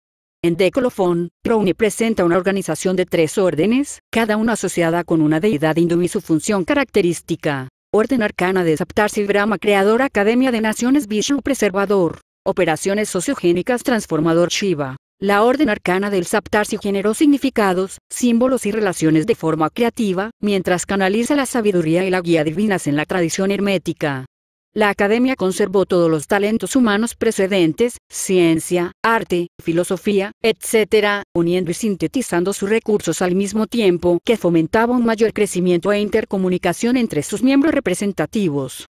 En Decolofón, Brownie presenta una organización de tres órdenes, cada una asociada con una deidad hindú y su función característica. Orden Arcana de Saptarsi Brahma Creador Academia de Naciones Vishnu Preservador. Operaciones Sociogénicas Transformador Shiva. La orden arcana del Saptarsi generó significados, símbolos y relaciones de forma creativa, mientras canaliza la sabiduría y la guía divinas en la tradición hermética. La academia conservó todos los talentos humanos precedentes, ciencia, arte, filosofía, etc., uniendo y sintetizando sus recursos al mismo tiempo que fomentaba un mayor crecimiento e intercomunicación entre sus miembros representativos.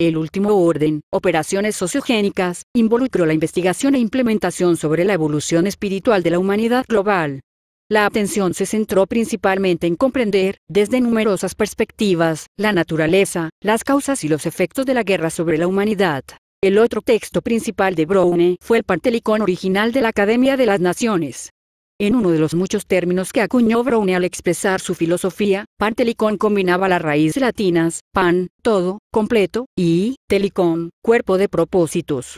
El último orden, operaciones sociogénicas, involucró la investigación e implementación sobre la evolución espiritual de la humanidad global. La atención se centró principalmente en comprender, desde numerosas perspectivas, la naturaleza, las causas y los efectos de la guerra sobre la humanidad. El otro texto principal de Browne fue el Pantelicón original de la Academia de las Naciones. En uno de los muchos términos que acuñó Browne al expresar su filosofía, pantelicón combinaba las raíces latinas, pan, todo, completo, y telicón, cuerpo de propósitos.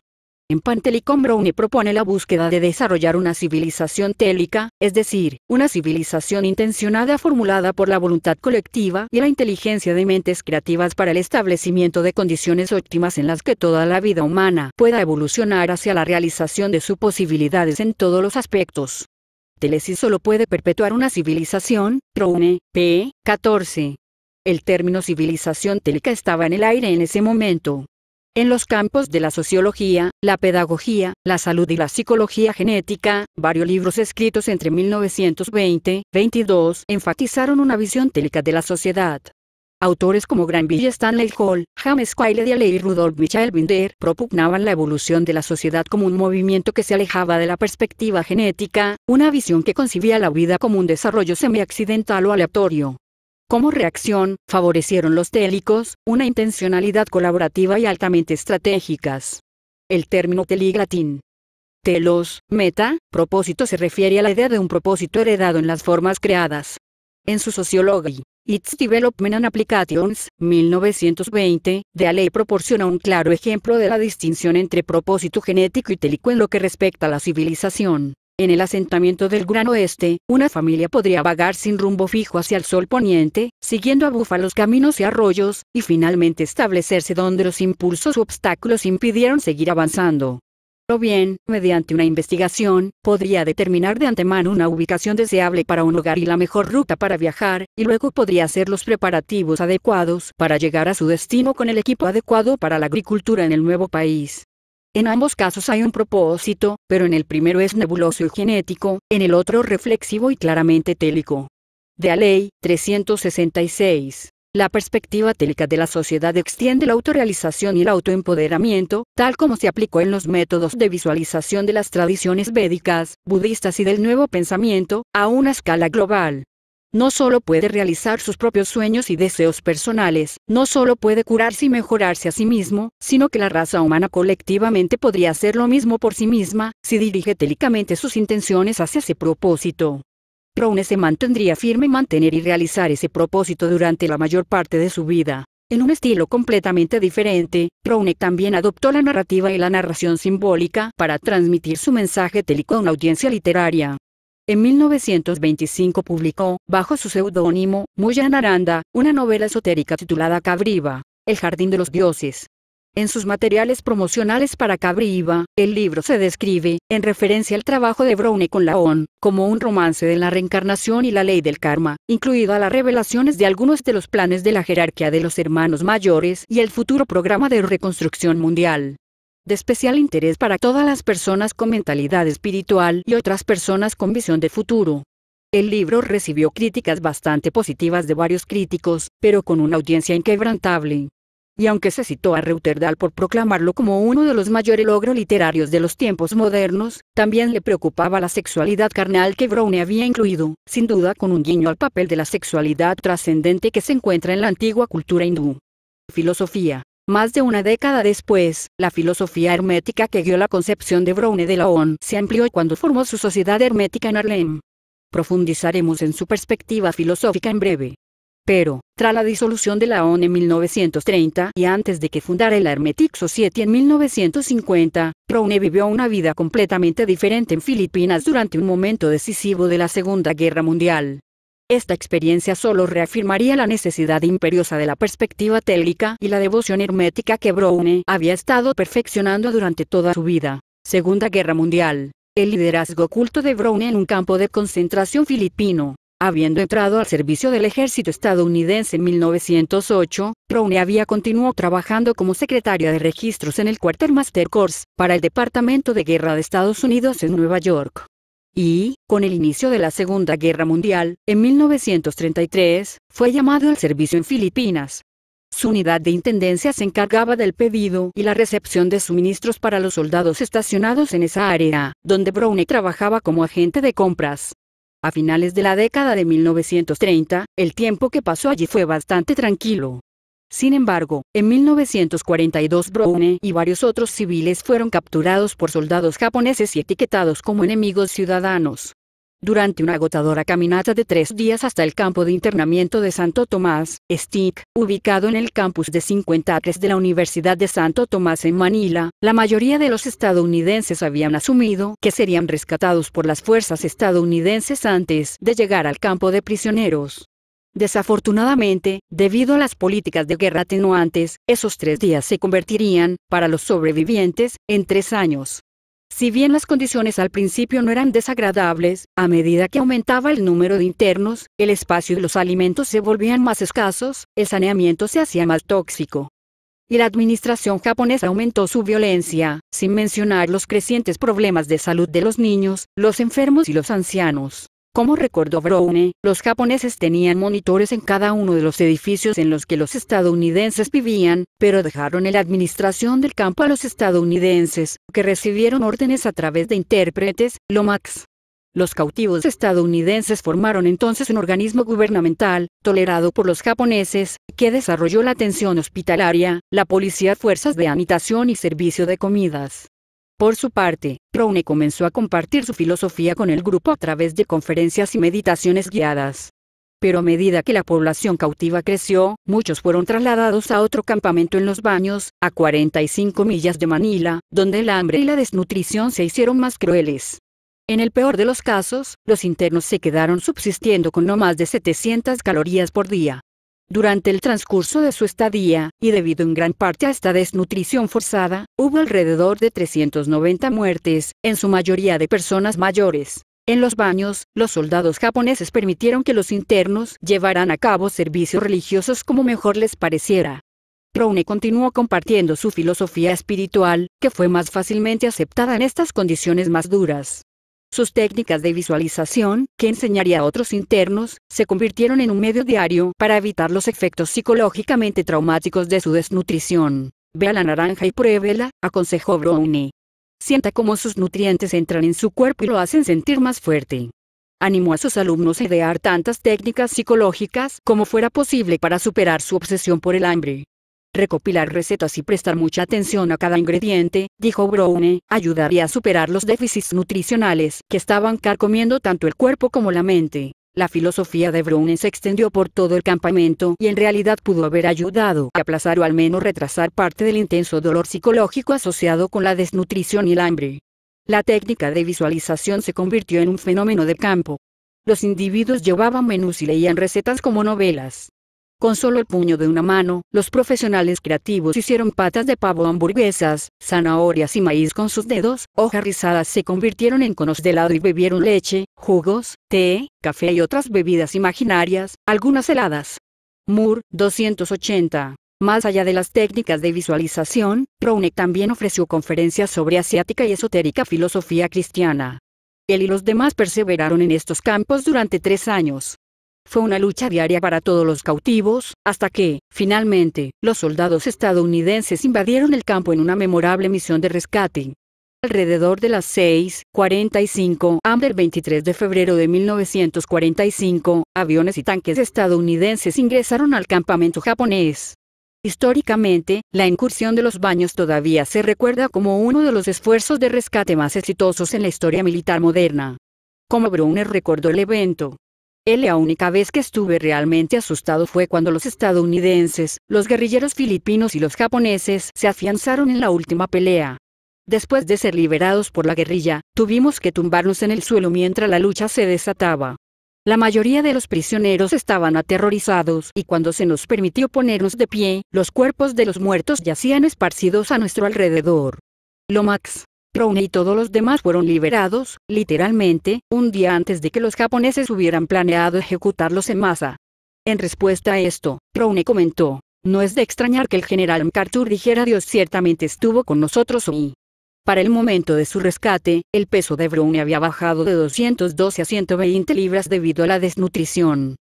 En Pantelicon Browne propone la búsqueda de desarrollar una civilización télica, es decir, una civilización intencionada formulada por la voluntad colectiva y la inteligencia de mentes creativas para el establecimiento de condiciones óptimas en las que toda la vida humana pueda evolucionar hacia la realización de sus posibilidades en todos los aspectos. Telesis solo puede perpetuar una civilización, Trone, p. 14. El término civilización télica estaba en el aire en ese momento. En los campos de la sociología, la pedagogía, la salud y la psicología genética, varios libros escritos entre 1920 22 enfatizaron una visión télica de la sociedad. Autores como Granville Stanley Hall, James Quayle y Rudolf Michael Binder propugnaban la evolución de la sociedad como un movimiento que se alejaba de la perspectiva genética, una visión que concibía la vida como un desarrollo semi-accidental o aleatorio. Como reacción, favorecieron los télicos, una intencionalidad colaborativa y altamente estratégicas. El término teligratín telos, meta, propósito se refiere a la idea de un propósito heredado en las formas creadas. En su sociología, Its Development and Applications, 1920, de Alley proporciona un claro ejemplo de la distinción entre propósito genético y télico en lo que respecta a la civilización. En el asentamiento del Gran Oeste, una familia podría vagar sin rumbo fijo hacia el sol poniente, siguiendo a búfalos caminos y arroyos, y finalmente establecerse donde los impulsos u obstáculos impidieron seguir avanzando o bien, mediante una investigación, podría determinar de antemano una ubicación deseable para un lugar y la mejor ruta para viajar, y luego podría hacer los preparativos adecuados para llegar a su destino con el equipo adecuado para la agricultura en el nuevo país. En ambos casos hay un propósito, pero en el primero es nebuloso y genético, en el otro reflexivo y claramente télico. De la Ley 366. La perspectiva télica de la sociedad extiende la autorrealización y el autoempoderamiento, tal como se aplicó en los métodos de visualización de las tradiciones védicas, budistas y del nuevo pensamiento, a una escala global. No solo puede realizar sus propios sueños y deseos personales, no solo puede curarse y mejorarse a sí mismo, sino que la raza humana colectivamente podría hacer lo mismo por sí misma, si dirige télicamente sus intenciones hacia ese propósito. Proune se mantendría firme en mantener y realizar ese propósito durante la mayor parte de su vida. En un estilo completamente diferente, Browne también adoptó la narrativa y la narración simbólica para transmitir su mensaje télico a una audiencia literaria. En 1925 publicó, bajo su seudónimo, Muya Naranda, una novela esotérica titulada Cabriva, El Jardín de los Dioses. En sus materiales promocionales para Cabriva, el libro se describe, en referencia al trabajo de Browne con Laon, como un romance de la reencarnación y la ley del karma, incluida las revelaciones de algunos de los planes de la jerarquía de los hermanos mayores y el futuro programa de reconstrucción mundial. De especial interés para todas las personas con mentalidad espiritual y otras personas con visión de futuro. El libro recibió críticas bastante positivas de varios críticos, pero con una audiencia inquebrantable y aunque se citó a Reuterdal por proclamarlo como uno de los mayores logros literarios de los tiempos modernos, también le preocupaba la sexualidad carnal que Browne había incluido, sin duda con un guiño al papel de la sexualidad trascendente que se encuentra en la antigua cultura hindú. Filosofía. Más de una década después, la filosofía hermética que guió la concepción de Browne de la ON se amplió cuando formó su sociedad hermética en Harlem. Profundizaremos en su perspectiva filosófica en breve. Pero, tras la disolución de la ONU en 1930 y antes de que fundara el Hermetic Society en 1950, Browne vivió una vida completamente diferente en Filipinas durante un momento decisivo de la Segunda Guerra Mundial. Esta experiencia solo reafirmaría la necesidad imperiosa de la perspectiva télica y la devoción hermética que Browne había estado perfeccionando durante toda su vida. Segunda Guerra Mundial. El liderazgo oculto de Browne en un campo de concentración filipino, Habiendo entrado al servicio del ejército estadounidense en 1908, Browne había continuado trabajando como secretaria de registros en el Quartermaster Corps para el Departamento de Guerra de Estados Unidos en Nueva York. Y, con el inicio de la Segunda Guerra Mundial, en 1933, fue llamado al servicio en Filipinas, su unidad de intendencia se encargaba del pedido y la recepción de suministros para los soldados estacionados en esa área, donde Browne trabajaba como agente de compras. A finales de la década de 1930, el tiempo que pasó allí fue bastante tranquilo. Sin embargo, en 1942 Browne y varios otros civiles fueron capturados por soldados japoneses y etiquetados como enemigos ciudadanos. Durante una agotadora caminata de tres días hasta el campo de internamiento de Santo Tomás, STIC, ubicado en el campus de 50 de la Universidad de Santo Tomás en Manila, la mayoría de los estadounidenses habían asumido que serían rescatados por las fuerzas estadounidenses antes de llegar al campo de prisioneros. Desafortunadamente, debido a las políticas de guerra atenuantes, esos tres días se convertirían, para los sobrevivientes, en tres años. Si bien las condiciones al principio no eran desagradables, a medida que aumentaba el número de internos, el espacio y los alimentos se volvían más escasos, el saneamiento se hacía más tóxico. Y la administración japonesa aumentó su violencia, sin mencionar los crecientes problemas de salud de los niños, los enfermos y los ancianos. Como recordó Browne, los japoneses tenían monitores en cada uno de los edificios en los que los estadounidenses vivían, pero dejaron en la administración del campo a los estadounidenses, que recibieron órdenes a través de intérpretes, LOMAX. Los cautivos estadounidenses formaron entonces un organismo gubernamental, tolerado por los japoneses, que desarrolló la atención hospitalaria, la policía, fuerzas de anitación y servicio de comidas. Por su parte, Browne comenzó a compartir su filosofía con el grupo a través de conferencias y meditaciones guiadas. Pero a medida que la población cautiva creció, muchos fueron trasladados a otro campamento en los baños, a 45 millas de Manila, donde el hambre y la desnutrición se hicieron más crueles. En el peor de los casos, los internos se quedaron subsistiendo con no más de 700 calorías por día. Durante el transcurso de su estadía, y debido en gran parte a esta desnutrición forzada, hubo alrededor de 390 muertes, en su mayoría de personas mayores. En los baños, los soldados japoneses permitieron que los internos llevaran a cabo servicios religiosos como mejor les pareciera. Browne continuó compartiendo su filosofía espiritual, que fue más fácilmente aceptada en estas condiciones más duras. Sus técnicas de visualización, que enseñaría a otros internos, se convirtieron en un medio diario para evitar los efectos psicológicamente traumáticos de su desnutrición. Vea la naranja y pruébela, aconsejó Brownie. Sienta cómo sus nutrientes entran en su cuerpo y lo hacen sentir más fuerte. Animó a sus alumnos a idear tantas técnicas psicológicas como fuera posible para superar su obsesión por el hambre recopilar recetas y prestar mucha atención a cada ingrediente, dijo Browne, ayudaría a superar los déficits nutricionales que estaban carcomiendo tanto el cuerpo como la mente. La filosofía de Browne se extendió por todo el campamento y en realidad pudo haber ayudado a aplazar o al menos retrasar parte del intenso dolor psicológico asociado con la desnutrición y el hambre. La técnica de visualización se convirtió en un fenómeno de campo. Los individuos llevaban menús y leían recetas como novelas. Con solo el puño de una mano, los profesionales creativos hicieron patas de pavo hamburguesas, zanahorias y maíz con sus dedos, hojas rizadas se convirtieron en conos de helado y bebieron leche, jugos, té, café y otras bebidas imaginarias, algunas heladas. Moore, 280. Más allá de las técnicas de visualización, Prounek también ofreció conferencias sobre asiática y esotérica filosofía cristiana. Él y los demás perseveraron en estos campos durante tres años. Fue una lucha diaria para todos los cautivos, hasta que, finalmente, los soldados estadounidenses invadieron el campo en una memorable misión de rescate. Alrededor de las 6:45 am del 23 de febrero de 1945, aviones y tanques estadounidenses ingresaron al campamento japonés. Históricamente, la incursión de los baños todavía se recuerda como uno de los esfuerzos de rescate más exitosos en la historia militar moderna. Como Brunner recordó el evento, la única vez que estuve realmente asustado fue cuando los estadounidenses, los guerrilleros filipinos y los japoneses se afianzaron en la última pelea. Después de ser liberados por la guerrilla, tuvimos que tumbarnos en el suelo mientras la lucha se desataba. La mayoría de los prisioneros estaban aterrorizados y cuando se nos permitió ponernos de pie, los cuerpos de los muertos yacían esparcidos a nuestro alrededor. Lomax, Brown y todos los demás fueron liberados, literalmente, un día antes de que los japoneses hubieran planeado ejecutarlos en masa. En respuesta a esto, Brown comentó, no es de extrañar que el general MacArthur dijera Dios ciertamente estuvo con nosotros hoy. Para el momento de su rescate, el peso de Brown había bajado de 212 a 120 libras debido a la desnutrición.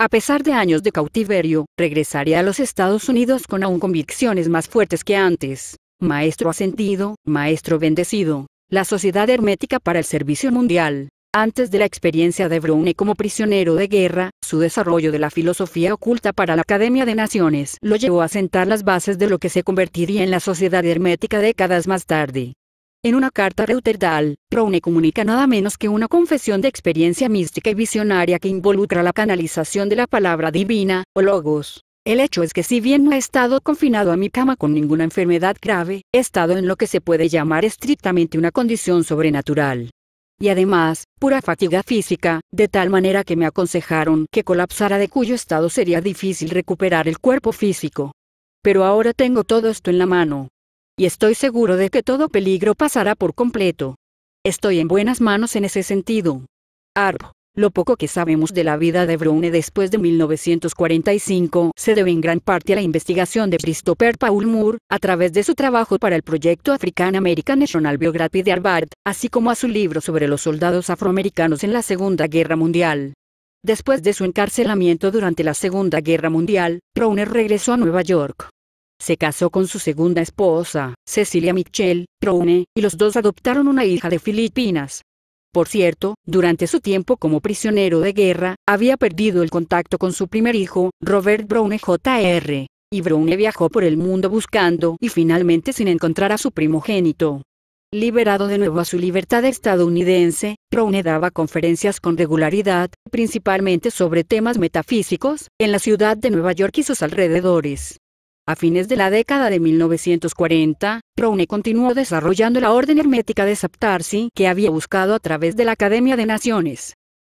A pesar de años de cautiverio, regresaría a los Estados Unidos con aún convicciones más fuertes que antes maestro ascendido, maestro bendecido, la Sociedad Hermética para el Servicio Mundial. Antes de la experiencia de Browne como prisionero de guerra, su desarrollo de la filosofía oculta para la Academia de Naciones lo llevó a sentar las bases de lo que se convertiría en la sociedad hermética décadas más tarde. En una carta a Reuterdal, Brune comunica nada menos que una confesión de experiencia mística y visionaria que involucra la canalización de la palabra divina, o logos, el hecho es que si bien no he estado confinado a mi cama con ninguna enfermedad grave, he estado en lo que se puede llamar estrictamente una condición sobrenatural. Y además, pura fatiga física, de tal manera que me aconsejaron que colapsara de cuyo estado sería difícil recuperar el cuerpo físico. Pero ahora tengo todo esto en la mano. Y estoy seguro de que todo peligro pasará por completo. Estoy en buenas manos en ese sentido. ARP. Lo poco que sabemos de la vida de Brune después de 1945 se debe en gran parte a la investigación de Christopher Paul Moore, a través de su trabajo para el proyecto African American National Biography de Harvard, así como a su libro sobre los soldados afroamericanos en la Segunda Guerra Mundial. Después de su encarcelamiento durante la Segunda Guerra Mundial, Browner regresó a Nueva York. Se casó con su segunda esposa, Cecilia Mitchell Browne, y los dos adoptaron una hija de Filipinas, por cierto, durante su tiempo como prisionero de guerra, había perdido el contacto con su primer hijo, Robert Browne Jr., y Browne viajó por el mundo buscando y finalmente sin encontrar a su primogénito. Liberado de nuevo a su libertad estadounidense, Browne daba conferencias con regularidad, principalmente sobre temas metafísicos, en la ciudad de Nueva York y sus alrededores. A fines de la década de 1940, Browne continuó desarrollando la orden hermética de Saptarsi que había buscado a través de la Academia de Naciones.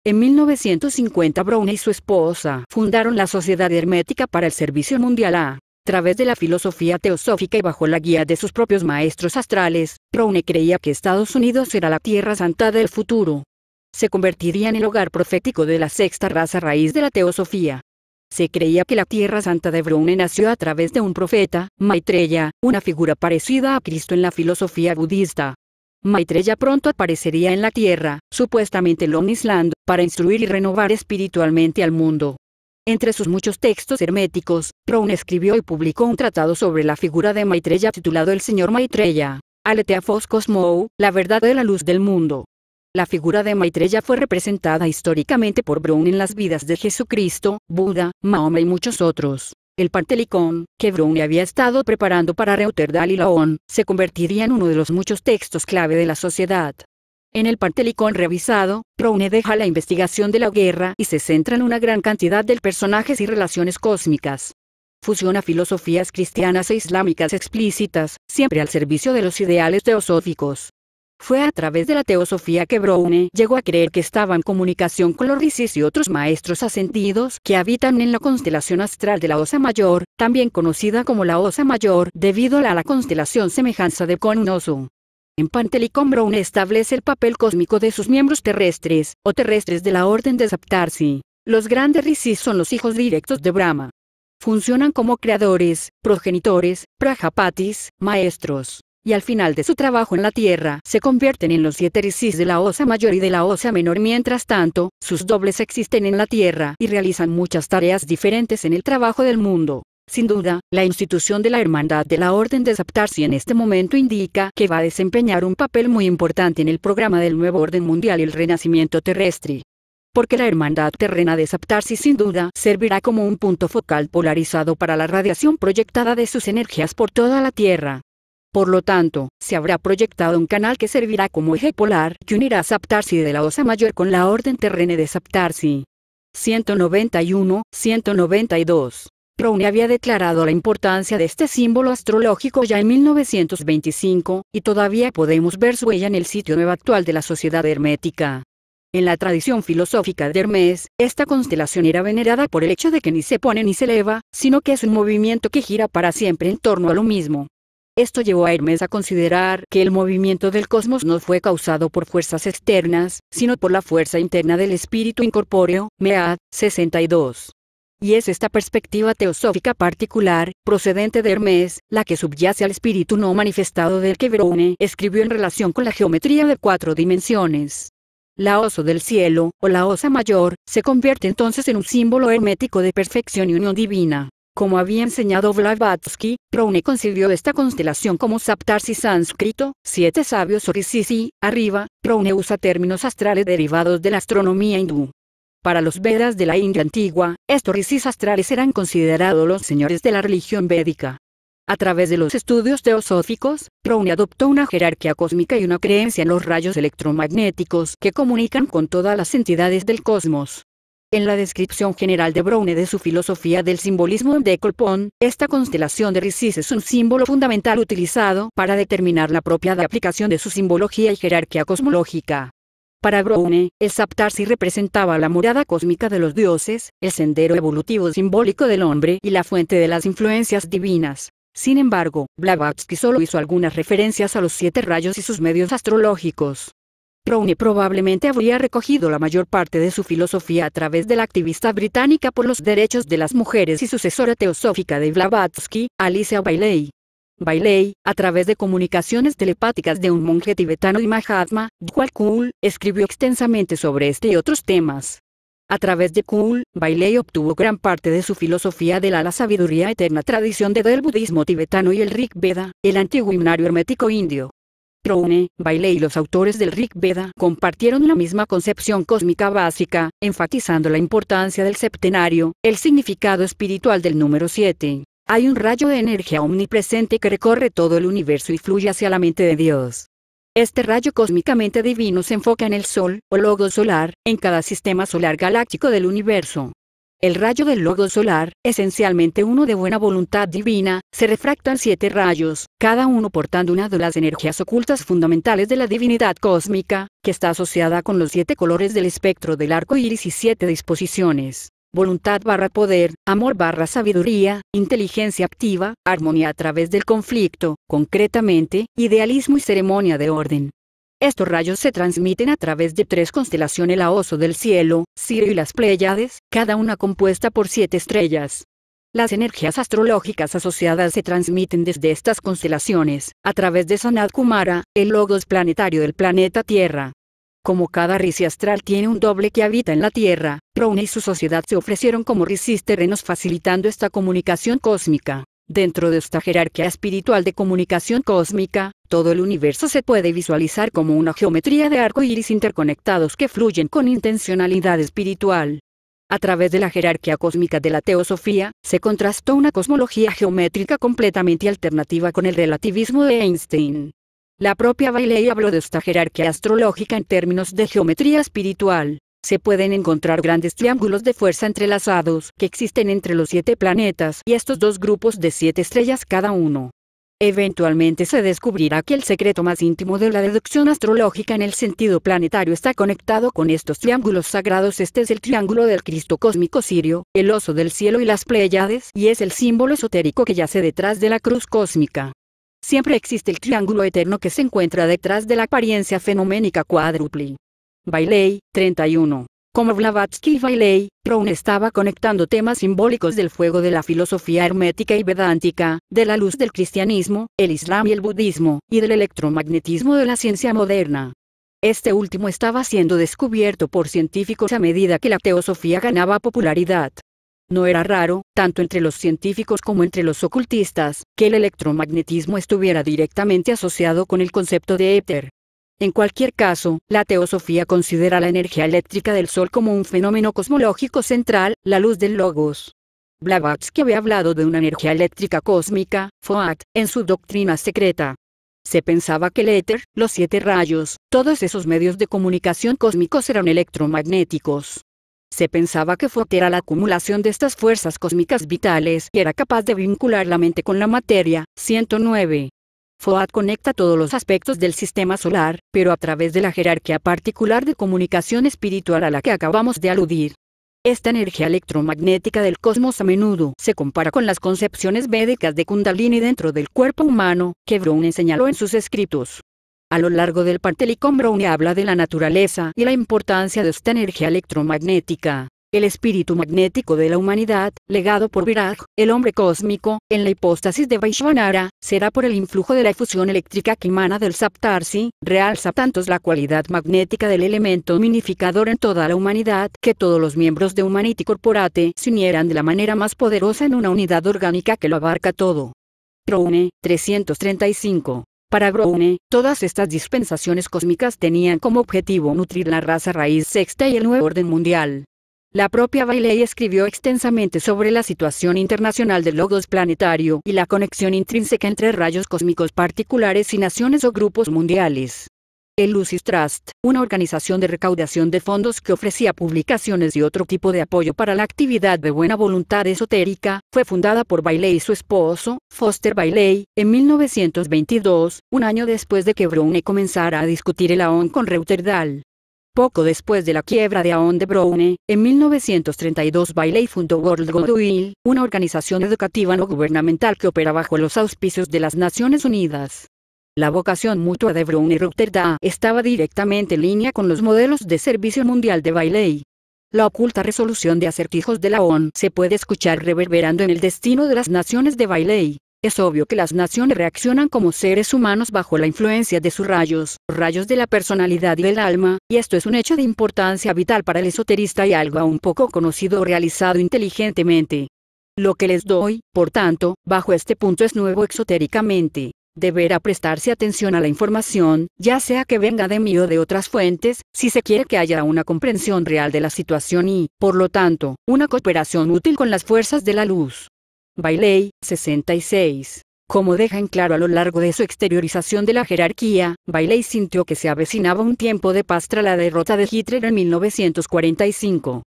En 1950 Browne y su esposa fundaron la Sociedad Hermética para el Servicio Mundial A. A través de la filosofía teosófica y bajo la guía de sus propios maestros astrales, Browne creía que Estados Unidos era la tierra santa del futuro. Se convertiría en el hogar profético de la sexta raza raíz de la teosofía. Se creía que la Tierra Santa de Brune nació a través de un profeta, Maitreya, una figura parecida a Cristo en la filosofía budista. Maitreya pronto aparecería en la Tierra, supuestamente Island, para instruir y renovar espiritualmente al mundo. Entre sus muchos textos herméticos, Brown escribió y publicó un tratado sobre la figura de Maitreya titulado El Señor Maitreya, Aleteafos Cosmou, la verdad de la luz del mundo. La figura de Maitreya fue representada históricamente por Brown en las vidas de Jesucristo, Buda, Mahoma y muchos otros. El Pantelicón, que Brown había estado preparando para Reuterdal y Laon, se convertiría en uno de los muchos textos clave de la sociedad. En el Pantelicón revisado, Brown deja la investigación de la guerra y se centra en una gran cantidad de personajes y relaciones cósmicas. Fusiona filosofías cristianas e islámicas explícitas, siempre al servicio de los ideales teosóficos. Fue a través de la teosofía que Browne llegó a creer que estaba en comunicación con los risis y otros maestros ascendidos que habitan en la constelación astral de la Osa Mayor, también conocida como la Osa Mayor debido a la constelación semejanza de Konnosu. En Pantelicón Browne establece el papel cósmico de sus miembros terrestres, o terrestres de la Orden de Saptarsi. Los grandes risis son los hijos directos de Brahma. Funcionan como creadores, progenitores, prajapatis, maestros y al final de su trabajo en la Tierra se convierten en los siete de la Osa Mayor y de la Osa Menor. Mientras tanto, sus dobles existen en la Tierra y realizan muchas tareas diferentes en el trabajo del mundo. Sin duda, la institución de la Hermandad de la Orden de Saptarsi en este momento indica que va a desempeñar un papel muy importante en el programa del nuevo orden mundial y el renacimiento terrestre. Porque la Hermandad terrena de Saptarsi sin duda servirá como un punto focal polarizado para la radiación proyectada de sus energías por toda la Tierra. Por lo tanto, se habrá proyectado un canal que servirá como eje polar que unirá a Saptarsi de la Osa Mayor con la Orden Terrene de Saptarsi. 191, 192. Rowney había declarado la importancia de este símbolo astrológico ya en 1925, y todavía podemos ver su huella en el sitio nuevo actual de la sociedad hermética. En la tradición filosófica de Hermes, esta constelación era venerada por el hecho de que ni se pone ni se eleva, sino que es un movimiento que gira para siempre en torno a lo mismo, esto llevó a Hermes a considerar que el movimiento del cosmos no fue causado por fuerzas externas, sino por la fuerza interna del espíritu incorpóreo, Mead, 62. Y es esta perspectiva teosófica particular, procedente de Hermes, la que subyace al espíritu no manifestado del que Verone escribió en relación con la geometría de cuatro dimensiones. La oso del cielo, o la osa mayor, se convierte entonces en un símbolo hermético de perfección y unión divina. Como había enseñado Blavatsky, Proune concibió esta constelación como Saptarsi sánscrito, siete sabios o Risisi, arriba, Proune usa términos astrales derivados de la astronomía hindú. Para los Vedas de la India antigua, estos Risis astrales eran considerados los señores de la religión védica. A través de los estudios teosóficos, Proune adoptó una jerarquía cósmica y una creencia en los rayos electromagnéticos que comunican con todas las entidades del cosmos. En la descripción general de Browne de su filosofía del simbolismo de Colpón, esta constelación de Risis es un símbolo fundamental utilizado para determinar la propia aplicación de su simbología y jerarquía cosmológica. Para Browne, el Saptarsi representaba la morada cósmica de los dioses, el sendero evolutivo simbólico del hombre y la fuente de las influencias divinas. Sin embargo, Blavatsky solo hizo algunas referencias a los siete rayos y sus medios astrológicos. Rowney probablemente habría recogido la mayor parte de su filosofía a través de la activista británica por los derechos de las mujeres y sucesora teosófica de Blavatsky, Alicia Bailey. Bailey, a través de comunicaciones telepáticas de un monje tibetano y Mahatma, Kul, escribió extensamente sobre este y otros temas. A través de Kuhl, Bailey obtuvo gran parte de su filosofía de la, la sabiduría eterna tradición del budismo tibetano y el Rig Veda, el antiguo himnario hermético indio. Trone, Bailey y los autores del Rig Veda compartieron la misma concepción cósmica básica, enfatizando la importancia del septenario, el significado espiritual del número 7. Hay un rayo de energía omnipresente que recorre todo el universo y fluye hacia la mente de Dios. Este rayo cósmicamente divino se enfoca en el Sol, o logo solar, en cada sistema solar galáctico del universo. El rayo del logo solar, esencialmente uno de buena voluntad divina, se refractan siete rayos, cada uno portando una de las energías ocultas fundamentales de la divinidad cósmica, que está asociada con los siete colores del espectro del arco iris y siete disposiciones. Voluntad barra poder, amor barra sabiduría, inteligencia activa, armonía a través del conflicto, concretamente, idealismo y ceremonia de orden. Estos rayos se transmiten a través de tres constelaciones la Oso del Cielo, Sirio y las Pléyades, cada una compuesta por siete estrellas. Las energías astrológicas asociadas se transmiten desde estas constelaciones, a través de Sanat Kumara, el logos planetario del planeta Tierra. Como cada risi astral tiene un doble que habita en la Tierra, Proun y su sociedad se ofrecieron como risis terrenos facilitando esta comunicación cósmica. Dentro de esta jerarquía espiritual de comunicación cósmica, todo el universo se puede visualizar como una geometría de arco iris interconectados que fluyen con intencionalidad espiritual. A través de la jerarquía cósmica de la teosofía, se contrastó una cosmología geométrica completamente alternativa con el relativismo de Einstein. La propia Bailey habló de esta jerarquía astrológica en términos de geometría espiritual. Se pueden encontrar grandes triángulos de fuerza entrelazados que existen entre los siete planetas y estos dos grupos de siete estrellas cada uno. Eventualmente se descubrirá que el secreto más íntimo de la deducción astrológica en el sentido planetario está conectado con estos triángulos sagrados. Este es el triángulo del Cristo cósmico sirio, el oso del cielo y las Pléyades, y es el símbolo esotérico que yace detrás de la cruz cósmica. Siempre existe el triángulo eterno que se encuentra detrás de la apariencia fenoménica cuádruple. Bailey, 31. Como Blavatsky y Bailey, Brown estaba conectando temas simbólicos del fuego de la filosofía hermética y vedántica, de la luz del cristianismo, el islam y el budismo, y del electromagnetismo de la ciencia moderna. Este último estaba siendo descubierto por científicos a medida que la teosofía ganaba popularidad. No era raro, tanto entre los científicos como entre los ocultistas, que el electromagnetismo estuviera directamente asociado con el concepto de éter, en cualquier caso, la teosofía considera la energía eléctrica del Sol como un fenómeno cosmológico central, la luz del logos. Blavatsky había hablado de una energía eléctrica cósmica, FOAT, en su doctrina secreta. Se pensaba que el éter, los siete rayos, todos esos medios de comunicación cósmicos eran electromagnéticos. Se pensaba que FOAT era la acumulación de estas fuerzas cósmicas vitales y era capaz de vincular la mente con la materia. 109. FOAD conecta todos los aspectos del sistema solar, pero a través de la jerarquía particular de comunicación espiritual a la que acabamos de aludir. Esta energía electromagnética del cosmos a menudo se compara con las concepciones védicas de Kundalini dentro del cuerpo humano, que Brown señaló en sus escritos. A lo largo del partelicom Browne habla de la naturaleza y la importancia de esta energía electromagnética, el espíritu magnético de la humanidad, legado por Viraj, el hombre cósmico, en la hipóstasis de Vaishvanara, será por el influjo de la efusión eléctrica que emana del Saptarsi, realza tantos la cualidad magnética del elemento minificador en toda la humanidad que todos los miembros de Humanity Corporate se unieran de la manera más poderosa en una unidad orgánica que lo abarca todo. 335. Para Browne, todas estas dispensaciones cósmicas tenían como objetivo nutrir la raza raíz sexta y el nuevo orden mundial. La propia Bailey escribió extensamente sobre la situación internacional del logos planetario y la conexión intrínseca entre rayos cósmicos particulares y naciones o grupos mundiales. El Lucis Trust, una organización de recaudación de fondos que ofrecía publicaciones y otro tipo de apoyo para la actividad de buena voluntad esotérica, fue fundada por Bailey y su esposo, Foster Bailey, en 1922, un año después de que Brune comenzara a discutir el AON con Reuterdal. Poco después de la quiebra de Aon de Browne, en 1932 Bailey fundó World Goodwill, una organización educativa no gubernamental que opera bajo los auspicios de las Naciones Unidas. La vocación mutua de Brown y Rotterdam estaba directamente en línea con los modelos de servicio mundial de Bailey. La oculta resolución de acertijos de la ONU se puede escuchar reverberando en el destino de las naciones de Bailey. Es obvio que las naciones reaccionan como seres humanos bajo la influencia de sus rayos, rayos de la personalidad y del alma, y esto es un hecho de importancia vital para el esoterista y algo aún poco conocido o realizado inteligentemente. Lo que les doy, por tanto, bajo este punto es nuevo exotéricamente. Deberá prestarse atención a la información, ya sea que venga de mí o de otras fuentes, si se quiere que haya una comprensión real de la situación y, por lo tanto, una cooperación útil con las fuerzas de la luz. Bailey, 66. Como deja en claro a lo largo de su exteriorización de la jerarquía, Bailey sintió que se avecinaba un tiempo de paz tras la derrota de Hitler en 1945.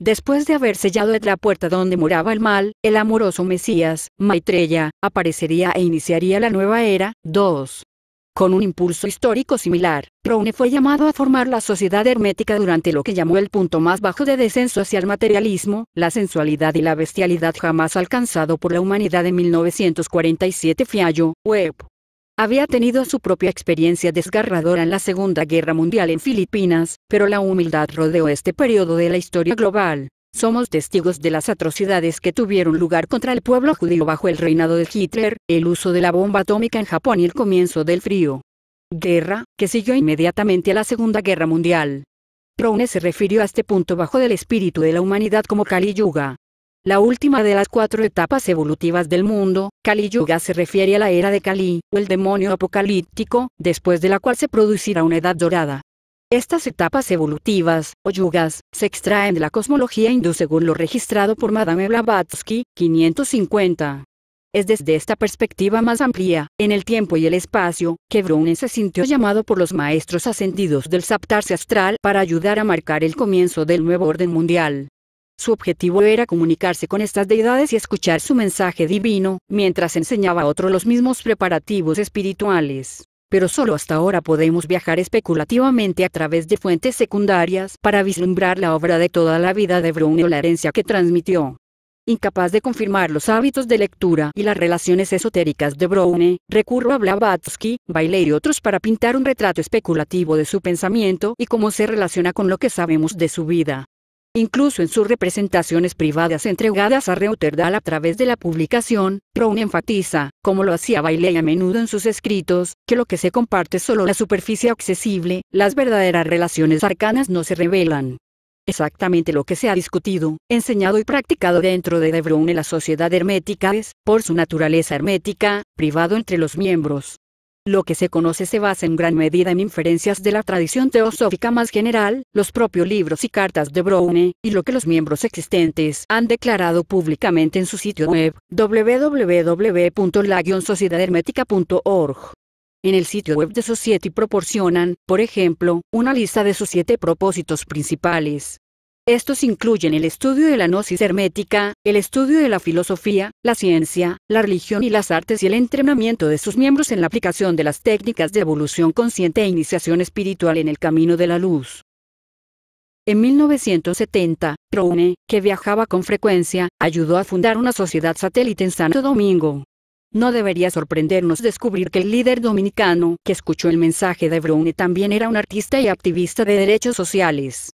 Después de haber sellado la puerta donde moraba el mal, el amoroso Mesías, Maitreya, aparecería e iniciaría la nueva era. 2. Con un impulso histórico similar, Browne fue llamado a formar la sociedad hermética durante lo que llamó el punto más bajo de descenso hacia el materialismo, la sensualidad y la bestialidad jamás alcanzado por la humanidad en 1947 Fiallo, web. Había tenido su propia experiencia desgarradora en la Segunda Guerra Mundial en Filipinas, pero la humildad rodeó este periodo de la historia global. Somos testigos de las atrocidades que tuvieron lugar contra el pueblo judío bajo el reinado de Hitler, el uso de la bomba atómica en Japón y el comienzo del frío. Guerra, que siguió inmediatamente a la Segunda Guerra Mundial. Browne se refirió a este punto bajo del espíritu de la humanidad como Kali Yuga. La última de las cuatro etapas evolutivas del mundo, Kali Yuga se refiere a la era de Kali, o el demonio apocalíptico, después de la cual se producirá una edad dorada. Estas etapas evolutivas, o yugas, se extraen de la cosmología hindú según lo registrado por Madame Blavatsky, 550. Es desde esta perspectiva más amplia, en el tiempo y el espacio, que Brunnen se sintió llamado por los maestros ascendidos del saptarse astral para ayudar a marcar el comienzo del nuevo orden mundial. Su objetivo era comunicarse con estas deidades y escuchar su mensaje divino, mientras enseñaba a otros los mismos preparativos espirituales pero solo hasta ahora podemos viajar especulativamente a través de fuentes secundarias para vislumbrar la obra de toda la vida de Browne o la herencia que transmitió. Incapaz de confirmar los hábitos de lectura y las relaciones esotéricas de Browne, recurro a Blavatsky, Bailey y otros para pintar un retrato especulativo de su pensamiento y cómo se relaciona con lo que sabemos de su vida incluso en sus representaciones privadas entregadas a Reuterdal a través de la publicación, Brown enfatiza, como lo hacía Bailey a menudo en sus escritos, que lo que se comparte es solo la superficie accesible, las verdaderas relaciones arcanas no se revelan. Exactamente lo que se ha discutido, enseñado y practicado dentro de De en la sociedad hermética es, por su naturaleza hermética, privado entre los miembros. Lo que se conoce se basa en gran medida en inferencias de la tradición teosófica más general, los propios libros y cartas de Browne, y lo que los miembros existentes han declarado públicamente en su sitio web, www.la-sociedadhermética.org. En el sitio web de Society proporcionan, por ejemplo, una lista de sus siete propósitos principales, estos incluyen el estudio de la gnosis hermética, el estudio de la filosofía, la ciencia, la religión y las artes y el entrenamiento de sus miembros en la aplicación de las técnicas de evolución consciente e iniciación espiritual en el camino de la luz. En 1970, Brune, que viajaba con frecuencia, ayudó a fundar una sociedad satélite en Santo Domingo. No debería sorprendernos descubrir que el líder dominicano que escuchó el mensaje de Brune también era un artista y activista de derechos sociales.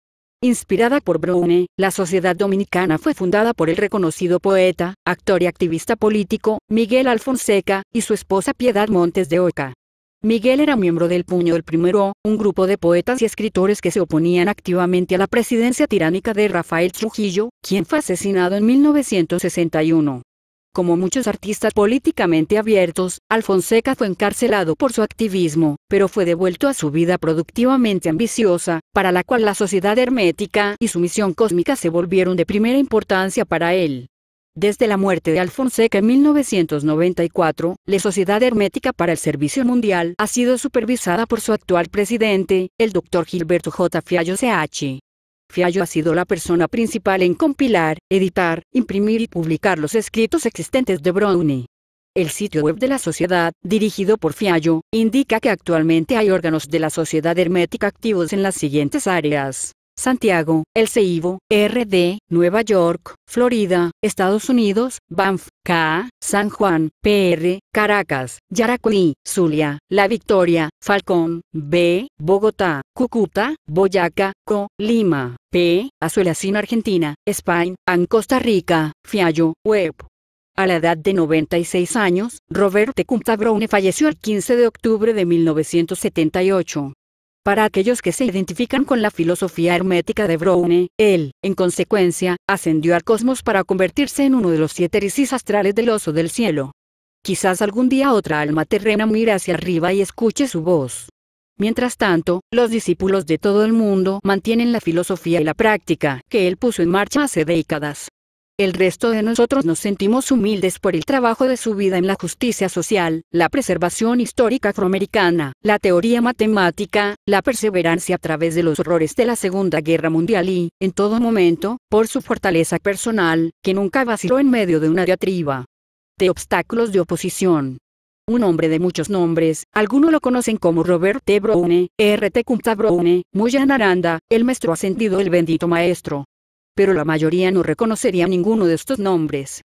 Inspirada por Browne, la Sociedad Dominicana fue fundada por el reconocido poeta, actor y activista político, Miguel Alfonseca, y su esposa Piedad Montes de Oca. Miguel era miembro del Puño del Primero, un grupo de poetas y escritores que se oponían activamente a la presidencia tiránica de Rafael Trujillo, quien fue asesinado en 1961. Como muchos artistas políticamente abiertos, Alfonseca fue encarcelado por su activismo, pero fue devuelto a su vida productivamente ambiciosa, para la cual la sociedad hermética y su misión cósmica se volvieron de primera importancia para él. Desde la muerte de Alfonseca en 1994, la Sociedad Hermética para el Servicio Mundial ha sido supervisada por su actual presidente, el Dr. Gilberto J. Fiallo CH. Fiallo ha sido la persona principal en compilar, editar, imprimir y publicar los escritos existentes de Brownie. El sitio web de la sociedad, dirigido por Fiallo, indica que actualmente hay órganos de la sociedad hermética activos en las siguientes áreas. Santiago, El Ceibo, RD, Nueva York, Florida, Estados Unidos, Banff, K, San Juan, PR, Caracas, Yaracuy, Zulia, La Victoria, Falcón, B, Bogotá, Cúcuta, Boyaca, Co, Lima, P, Azuelacino Argentina, Spain, AN Costa Rica, Fiallo, Web. A la edad de 96 años, Robert Tecumseh Brown falleció el 15 de octubre de 1978. Para aquellos que se identifican con la filosofía hermética de Browne, él, en consecuencia, ascendió al cosmos para convertirse en uno de los siete astrales del oso del cielo. Quizás algún día otra alma terrena mire hacia arriba y escuche su voz. Mientras tanto, los discípulos de todo el mundo mantienen la filosofía y la práctica que él puso en marcha hace décadas. El resto de nosotros nos sentimos humildes por el trabajo de su vida en la justicia social, la preservación histórica afroamericana, la teoría matemática, la perseverancia a través de los horrores de la Segunda Guerra Mundial y, en todo momento, por su fortaleza personal, que nunca vaciló en medio de una diatriba de obstáculos de oposición. Un hombre de muchos nombres, algunos lo conocen como Robert T. Browne, R. T. Browne, Muyan el maestro ascendido el bendito maestro pero la mayoría no reconocería ninguno de estos nombres.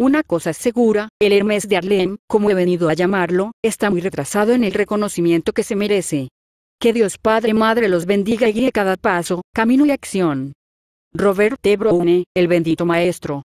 Una cosa es segura, el Hermes de Arlem, como he venido a llamarlo, está muy retrasado en el reconocimiento que se merece. Que Dios Padre Madre los bendiga y guíe cada paso, camino y acción. Robert T. el bendito maestro.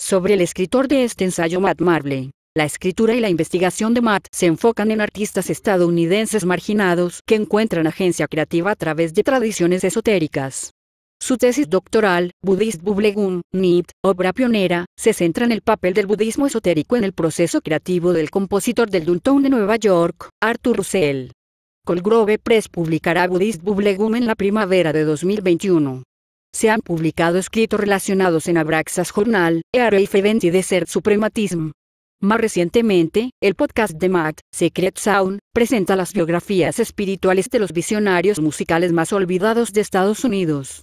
Sobre el escritor de este ensayo Matt Marble. La escritura y la investigación de Matt se enfocan en artistas estadounidenses marginados que encuentran agencia creativa a través de tradiciones esotéricas. Su tesis doctoral, Buddhist Bublegum, NIT, obra pionera, se centra en el papel del budismo esotérico en el proceso creativo del compositor del Downtown de Nueva York, Arthur Russell. Colgrove Press publicará Buddhist Bublegum en la primavera de 2021. Se han publicado escritos relacionados en Abraxas Journal, E.R.F. Event y Desert Suprematism, más recientemente, el podcast de Matt, Secret Sound, presenta las biografías espirituales de los visionarios musicales más olvidados de Estados Unidos.